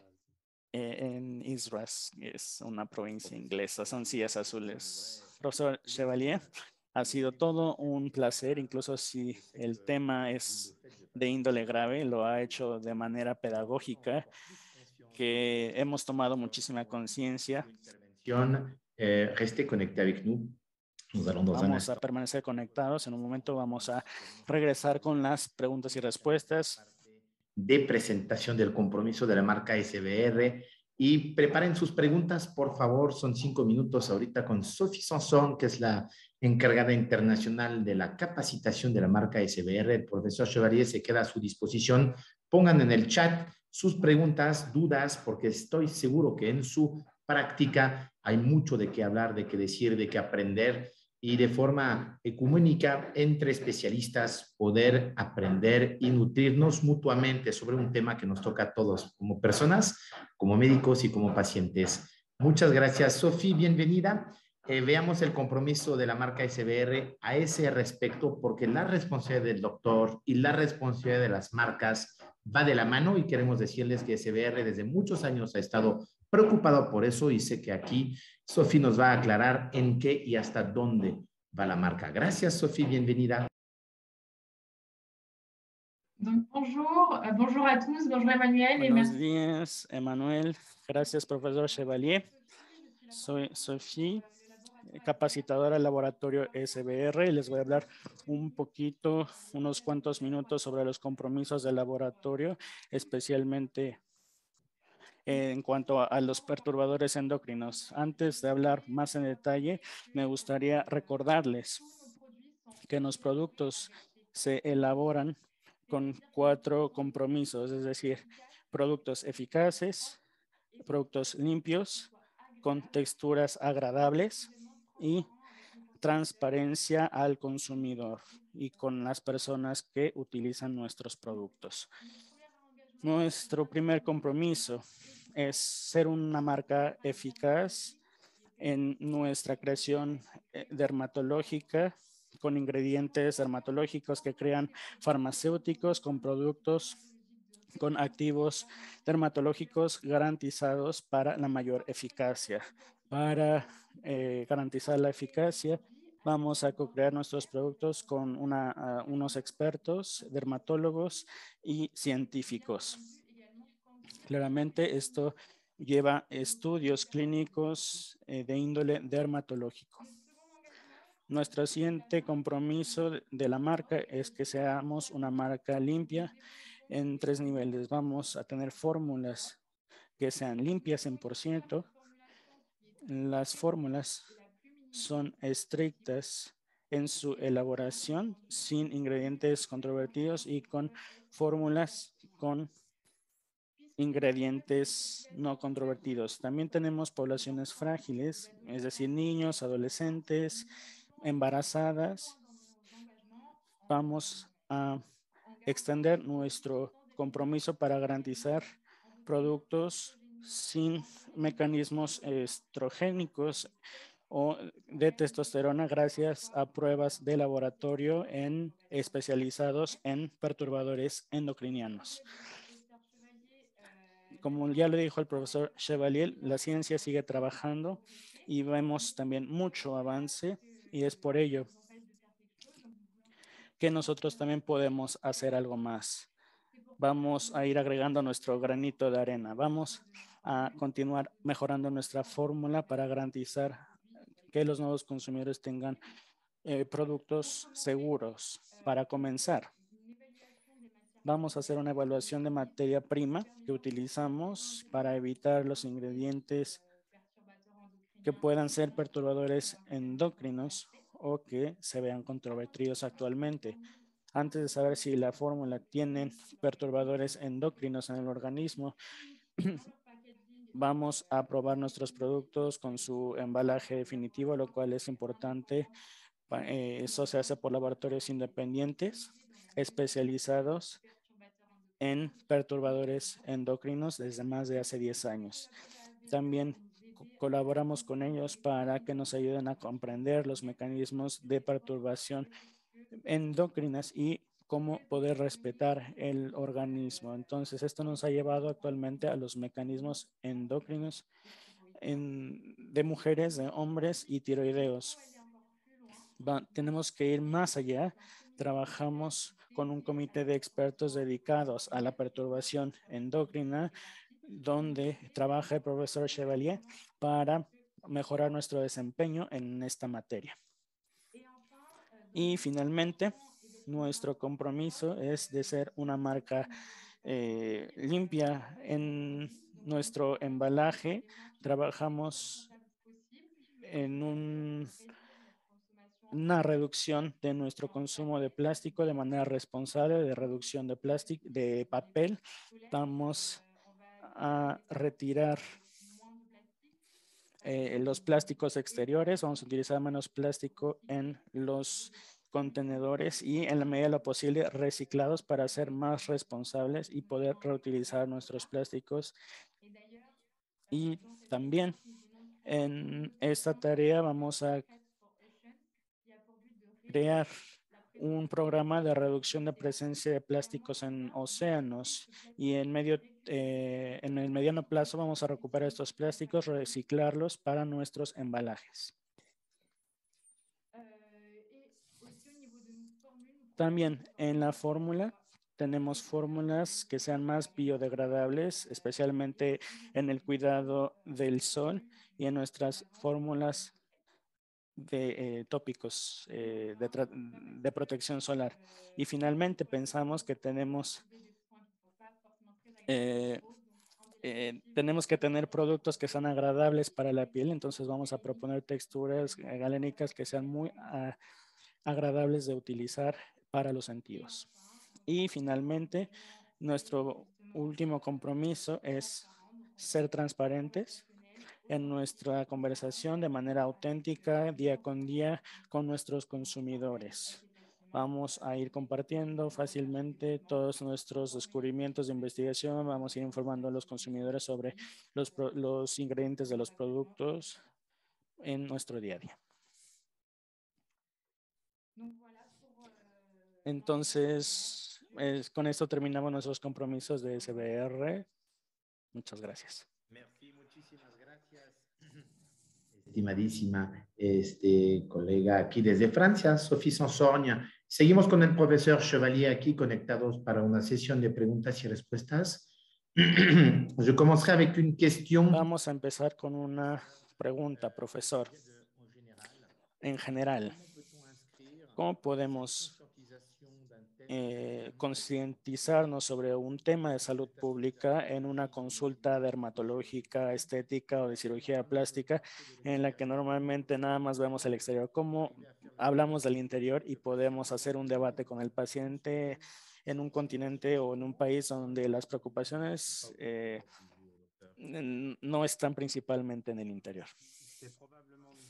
eh, en Israel, es una provincia inglesa, son sillas azules. Profesor Chevalier, ha sido todo un placer, incluso si el tema es de índole grave, lo ha hecho de manera pedagógica, que hemos tomado muchísima conciencia. Eh, vamos a permanecer conectados. En un momento vamos a regresar con las preguntas y respuestas de presentación del compromiso de la marca SBR. Y preparen sus preguntas, por favor. Son cinco minutos ahorita con Sophie Sanson, que es la encargada internacional de la capacitación de la marca SBR. El profesor Chevalier se queda a su disposición. Pongan en el chat sus preguntas, dudas, porque estoy seguro que en su práctica hay mucho de qué hablar, de qué decir, de qué aprender y de forma ecuménica entre especialistas poder aprender y nutrirnos mutuamente sobre un tema que nos toca a todos como personas, como médicos y como pacientes. Muchas gracias, Sofi, bienvenida. Eh, veamos el compromiso de la marca SBR a ese respecto, porque la responsabilidad del doctor y la responsabilidad de las marcas va de la mano y queremos decirles que SBR desde muchos años ha estado preocupado por eso y sé que aquí Sofi nos va a aclarar en qué y hasta dónde va la marca. Gracias, Sofi, bienvenida. Buenos días, Emmanuel. Gracias, profesor Chevalier. Soy Sofi, capacitadora del laboratorio SBR y les voy a hablar un poquito, unos cuantos minutos sobre los compromisos del laboratorio, especialmente en cuanto a, los perturbadores endocrinos. Antes de hablar más en detalle, me gustaría recordarles que los productos se elaboran con cuatro compromisos, es decir, productos eficaces, productos limpios, con texturas agradables y transparencia al consumidor y con las personas que utilizan nuestros productos. Nuestro primer compromiso es ser una marca eficaz en nuestra creación eh, dermatológica con ingredientes dermatológicos que crean farmacéuticos con productos con activos dermatológicos garantizados para la mayor eficacia. Para eh, garantizar la eficacia, Vamos a co-crear nuestros productos con ah, unos expertos, dermatólogos y científicos. Claramente esto lleva estudios clínicos eh, de índole dermatológico. Nuestro siguiente compromiso de la marca es que seamos una marca limpia en tres niveles. Vamos a tener fórmulas que sean limpias en por ciento. Las fórmulas son estrictas en su elaboración sin ingredientes controvertidos y con fórmulas con ingredientes no controvertidos. También tenemos poblaciones frágiles, es decir, niños, adolescentes, embarazadas. Vamos a extender nuestro compromiso para garantizar productos sin mecanismos estrogénicos de testosterona gracias a pruebas de laboratorio en, especializados en perturbadores endocrinianos. Como ya lo dijo el profesor Chevalier, la ciencia sigue trabajando y vemos también mucho avance y es por ello que nosotros también podemos hacer algo más. Vamos a ir agregando nuestro granito de arena. Vamos a continuar mejorando nuestra fórmula para garantizar que los nuevos consumidores tengan eh, productos seguros. Para comenzar, vamos a hacer una evaluación de materia prima que utilizamos para evitar los ingredientes que puedan ser perturbadores endócrinos o que se vean controvertidos actualmente. Antes de saber si la fórmula tiene perturbadores endócrinos en el organismo, Vamos a probar nuestros productos con su embalaje definitivo, lo cual es importante. Eh, eso se hace por laboratorios independientes especializados en perturbadores endocrinos desde más de hace 10 años. También colaboramos con ellos para que nos ayuden a comprender los mecanismos de perturbación endocrinas y cómo poder respetar el organismo. Entonces, esto nos ha llevado actualmente a los mecanismos endocrinos de mujeres, de hombres y tiroideos. tenemos que ir más allá. Trabajamos con un comité de expertos dedicados a la perturbación endocrina, donde trabaja el profesor Chevalier para mejorar nuestro desempeño en esta materia. Y finalmente, nuestro compromiso es de ser una marca eh, limpia en nuestro embalaje. Trabajamos en un, una reducción de nuestro consumo de plástico de manera responsable, de reducción de plástico, de papel. Vamos a retirar eh, los plásticos exteriores, vamos a utilizar menos plástico en los contenedores y en la medida de lo posible reciclados para ser más responsables y poder reutilizar nuestros plásticos. Y también en esta tarea vamos a crear un programa de reducción de presencia de plásticos en océanos y en medio eh, en el mediano plazo vamos a recuperar estos plásticos, reciclarlos para nuestros embalajes. También en la fórmula tenemos fórmulas que sean más biodegradables, especialmente en el cuidado del sol y en nuestras fórmulas de eh, tópicos eh, de, protección solar. Y finalmente pensamos que tenemos eh, tenemos que tener productos que sean agradables para la piel, entonces vamos a proponer texturas galénicas que sean muy ah, agradables de utilizar para los antiguos Y finalmente, nuestro último compromiso es ser transparentes en nuestra conversación de manera auténtica día con día con nuestros consumidores. Vamos a ir compartiendo fácilmente todos nuestros descubrimientos de investigación, vamos a ir informando a los consumidores sobre los, los ingredientes de los productos en nuestro día a día. Entonces, con esto terminamos nuestros compromisos de SBR. Muchas gracias. muchísimas gracias. Estimadísima este, colega aquí desde Francia, Sofía Sansonia. Seguimos con el profesor Chevalier aquí conectados para una sesión de preguntas y respuestas. Yo commencerai con una cuestión. Vamos a empezar con una pregunta, profesor. En general, ¿cómo podemos eh, concientizarnos sobre un tema de salud pública en una consulta dermatológica, estética o de cirugía plástica, en la que normalmente nada más vemos el exterior, ¿Cómo hablamos del interior y podemos hacer un debate con el paciente en un continente o en un país donde las preocupaciones eh, no están principalmente en el interior.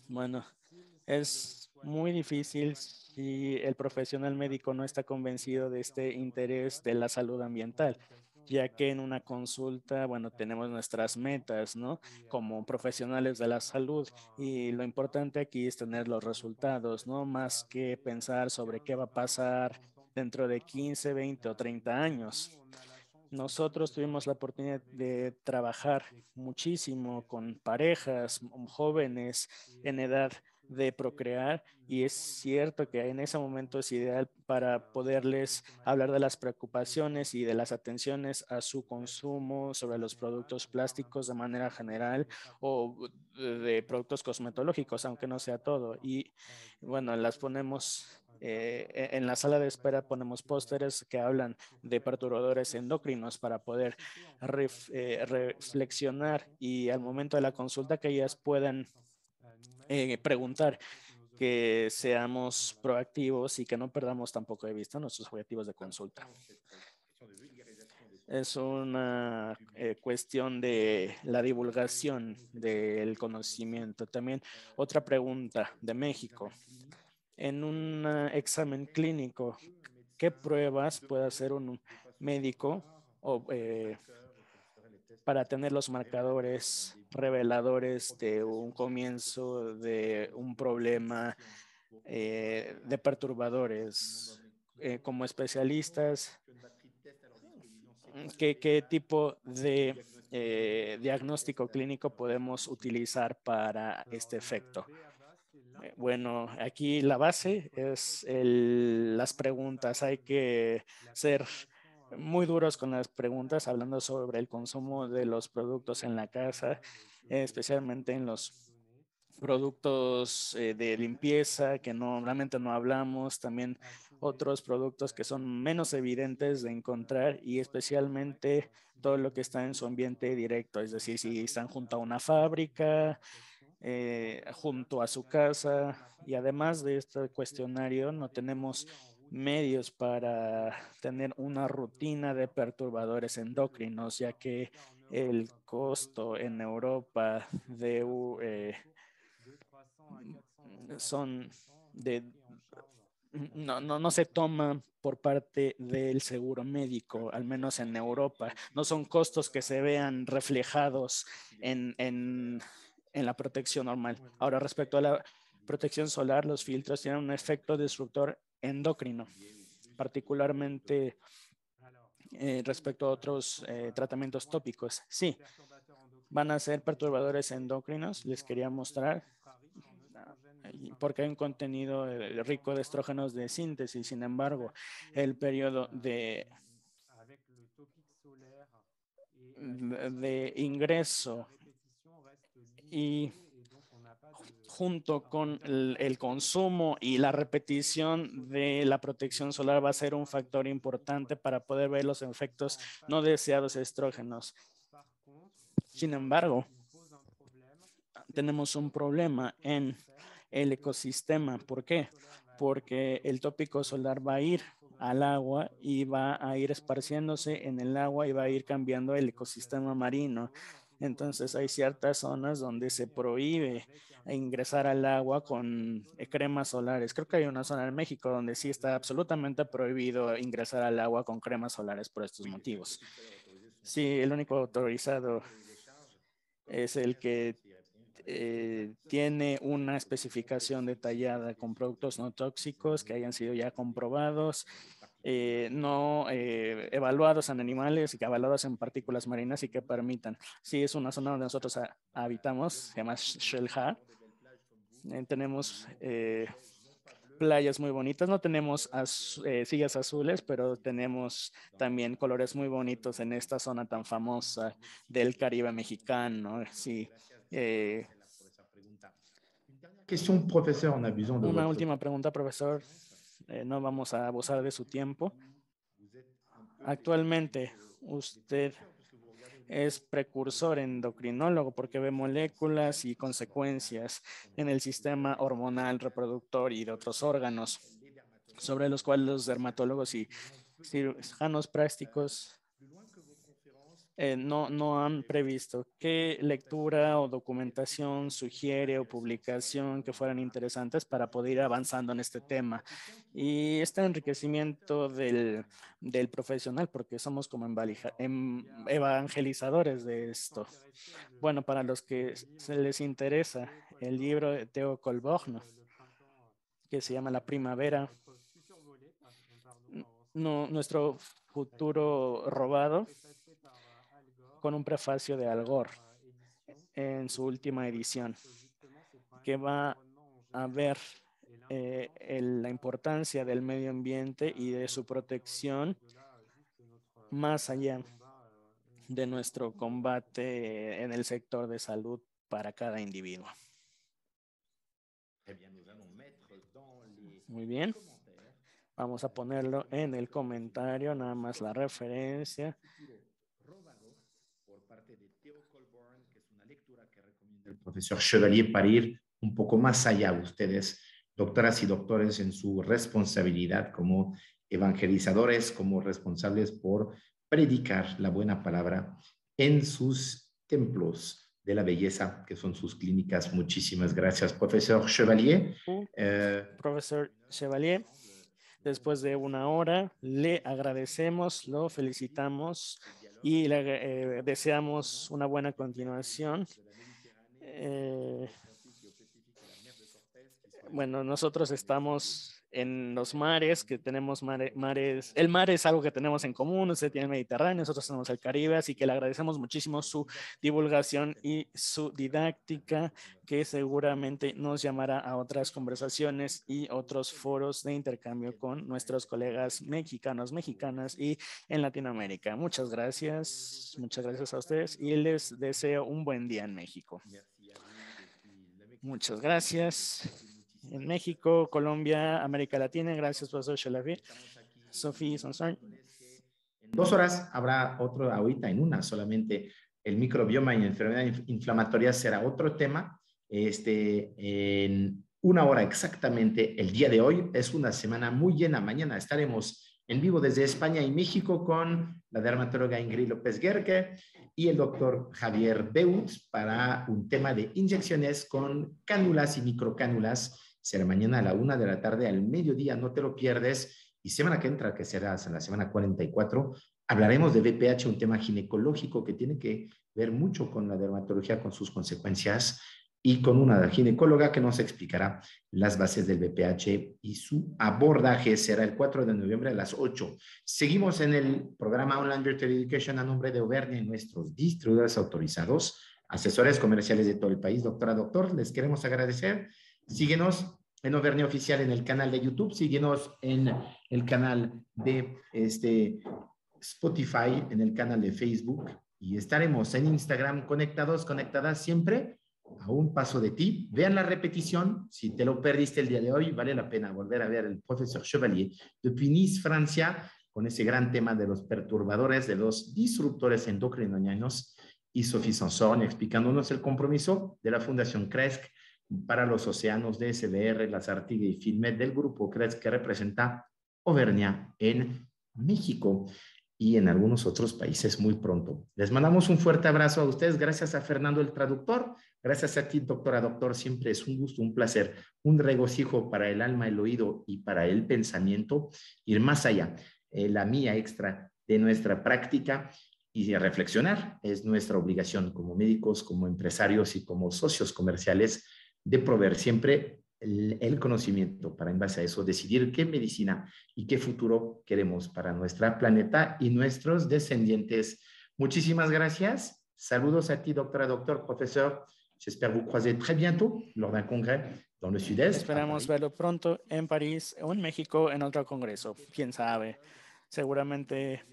Bueno, es muy difícil si el profesional médico no está convencido de este interés de la salud ambiental, ya que en una consulta, bueno, tenemos nuestras metas, ¿no? Como profesionales de la salud y lo importante aquí es tener los resultados, ¿no? Más que pensar sobre qué va a pasar dentro de 15, 20 o 30 años. Nosotros tuvimos la oportunidad de trabajar muchísimo con parejas, jóvenes en edad de procrear y es cierto que en ese momento es ideal para poderles hablar de las preocupaciones y de las atenciones a su consumo sobre los productos plásticos de manera general o de productos cosmetológicos, aunque no sea todo. Y bueno, las ponemos eh, e, en la sala de espera ponemos pósteres que hablan de perturbadores endocrinos para poder eh, reflexionar y al momento de la consulta que ellas puedan eh, preguntar que seamos proactivos y que no perdamos tampoco de vista nuestros objetivos de consulta. Ah, es una eh, cuestión de la divulgación del conocimiento. También otra pregunta de México. En un examen clínico, ¿qué pruebas puede hacer un médico o, eh, para tener los marcadores reveladores de un comienzo de un problema, de perturbadores. como especialistas, ¿qué, qué tipo de diagnóstico clínico podemos utilizar para este efecto? Bueno, aquí la base es las preguntas. Hay que ser muy duros con las preguntas, hablando sobre el consumo de los productos en la casa, especialmente en los productos eh, de limpieza que normalmente no hablamos, también otros productos que son menos evidentes de encontrar y especialmente todo lo que está en su ambiente directo, es decir, si están junto a una fábrica, eh, junto a su casa y además de este cuestionario no tenemos medios para tener una rutina de perturbadores endocrinos, ya que el costo en Europa de eh, mm, son de no, no, se toma por parte del seguro médico, al menos en Europa. No son costos que se vean reflejados en, la protección normal. Ahora, respecto a la protección solar, los filtros tienen un efecto disruptor endocrino, particularmente eh, respecto a otros eh, tratamientos tópicos. Sí, van a ser perturbadores endocrinos. Les quería mostrar porque hay un contenido eh, rico de estrógenos de síntesis. Sin embargo, el periodo de, de ingreso y junto con el, consumo y la repetición de la protección solar va a ser un factor importante para poder ver los efectos no deseados de estrógenos. Sin embargo, tenemos un problema en el ecosistema. ¿Por qué? Porque el tópico solar va a ir al agua y va a ir esparciéndose en el agua y va a ir cambiando el ecosistema marino. Entonces hay ciertas zonas donde se prohíbe ingresar al agua con eh, cremas solares. Creo que hay una zona en México donde sí está absolutamente prohibido ingresar al agua con cremas solares por estos motivos. Sí, el único autorizado es el que eh, tiene una especificación detallada con productos no tóxicos que hayan sido ya comprobados eh, no eh, evaluados en animales y que evaluados en partículas marinas y que permitan. Sí, es una zona donde nosotros habitamos, se llama Shelha. Eh, tenemos playas muy bonitas, no tenemos sillas azules, pero tenemos también colores muy bonitos en esta zona tan famosa del Caribe mexicano. Sí, Una última pregunta, profesor. Eh, no vamos a abusar de su tiempo. Actualmente usted es precursor endocrinólogo porque ve moléculas y consecuencias en el sistema hormonal, reproductor y de otros órganos, sobre los cuales los dermatólogos y cirujanos prácticos... Eh, no, han previsto. ¿Qué lectura o documentación sugiere o publicación que fueran interesantes para poder ir avanzando en este tema? Y este enriquecimiento del, profesional, porque somos como em, evangelizadores de esto. Bueno, para los que se les interesa, el libro de Teo Colbogno, que se llama La Primavera, no, nuestro futuro robado con un prefacio de Al en su última edición, que va a ver eh, la importancia del medio ambiente y de su protección más allá de nuestro combate en el sector de salud para cada individuo. Muy bien. Vamos a ponerlo en el comentario, nada más la referencia profesor Chevalier para ir un poco más allá ustedes, doctoras y doctores, en su responsabilidad como evangelizadores, como responsables por predicar la buena palabra en sus templos de la belleza, que son sus clínicas. Muchísimas gracias, profesor Chevalier. Eh, profesor Chevalier, después de una hora, le agradecemos, lo felicitamos y le eh, deseamos una buena continuación eh, bueno, nosotros estamos en los mares, que tenemos mares, el mar es algo que tenemos en común, usted tiene Mediterráneo, nosotros tenemos el Caribe, así que le agradecemos muchísimo su divulgación y su didáctica, que seguramente nos llamará a otras conversaciones y otros foros de intercambio con nuestros colegas mexicanos, mexicanas y en Latinoamérica. Muchas gracias, muchas gracias a ustedes y les deseo un buen día en México. Muchas gracias. En México, Colombia, América Latina, gracias, profesor Shalafi. Sofía Sansón. En dos horas habrá otro, ahorita en una solamente, el microbioma y enfermedad inflamatoria será otro tema. Este, en una hora exactamente el día de hoy, es una semana muy llena. Mañana estaremos en vivo desde España y México con la dermatóloga Ingrid López Guerque y el doctor Javier Beutz para un tema de inyecciones con cánulas y microcánulas. Será mañana a la una de la tarde al mediodía, no te lo pierdes. Y semana que entra, que será en la semana 44, hablaremos de VPH, un tema ginecológico que tiene que ver mucho con la dermatología, con sus consecuencias y con una ginecóloga que nos explicará las bases del BPH y su abordaje. Será el 4 de noviembre a las 8. Seguimos en el programa Online Virtual Education a nombre de Overnia y nuestros distribuidores autorizados, asesores comerciales de todo el país. Doctora, doctor, les queremos agradecer. Síguenos en Overnia Oficial en el canal de YouTube, síguenos en el canal de este, Spotify, en el canal de Facebook y estaremos en Instagram conectados, conectadas siempre a un paso de ti. Vean la repetición, si te lo perdiste el día de hoy, vale la pena volver a ver el profesor Chevalier de Pinis Francia, con ese gran tema de los perturbadores, de los disruptores endocrinoñanos y Sophie Sanson explicándonos el compromiso de la Fundación CRESC para los océanos de SBR, las Artigas y Filmet del grupo CRESC que representa Auvernia en México y en algunos otros países muy pronto. Les mandamos un fuerte abrazo a ustedes, gracias a Fernando el traductor, Gracias a ti, doctora, doctor, siempre es un gusto, un placer, un regocijo para el alma, el oído y para el pensamiento, ir más allá, eh, la mía extra de nuestra práctica y de reflexionar. Es nuestra obligación como médicos, como empresarios y como socios comerciales de proveer siempre el, el, conocimiento para en base a eso decidir qué medicina y qué futuro queremos para nuestra planeta y nuestros descendientes. Muchísimas gracias. Saludos a ti, doctora, doctor, profesor. J'espère Esperamos verlo pronto en París, o en México, en otro congreso. Quién sabe. Seguramente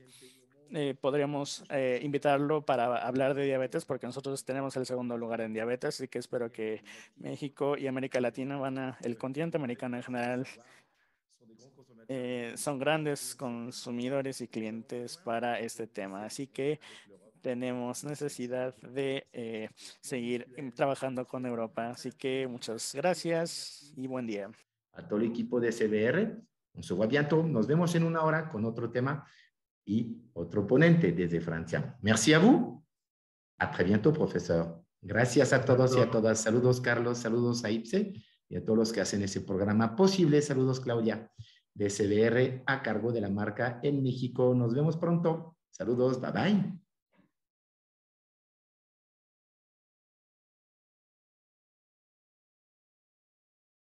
eh, podríamos eh, invitarlo para hablar de diabetes, porque nosotros tenemos el segundo lugar en diabetes, así que espero que México y América Latina van a, el continente americano en general, eh, son grandes consumidores y clientes para este tema. Así que tenemos necesidad de eh, seguir trabajando con Europa. Así que muchas gracias y buen día. A todo el equipo de CBR, un subaviato. Nos vemos en una hora con otro tema y otro ponente desde Francia. Merci a vous. A très bientôt, profesor. Gracias a todos y a todas. Saludos, Carlos. Saludos a IPSE y a todos los que hacen ese programa posible. Saludos, Claudia, de CBR a cargo de la marca en México. Nos vemos pronto. Saludos. Bye bye.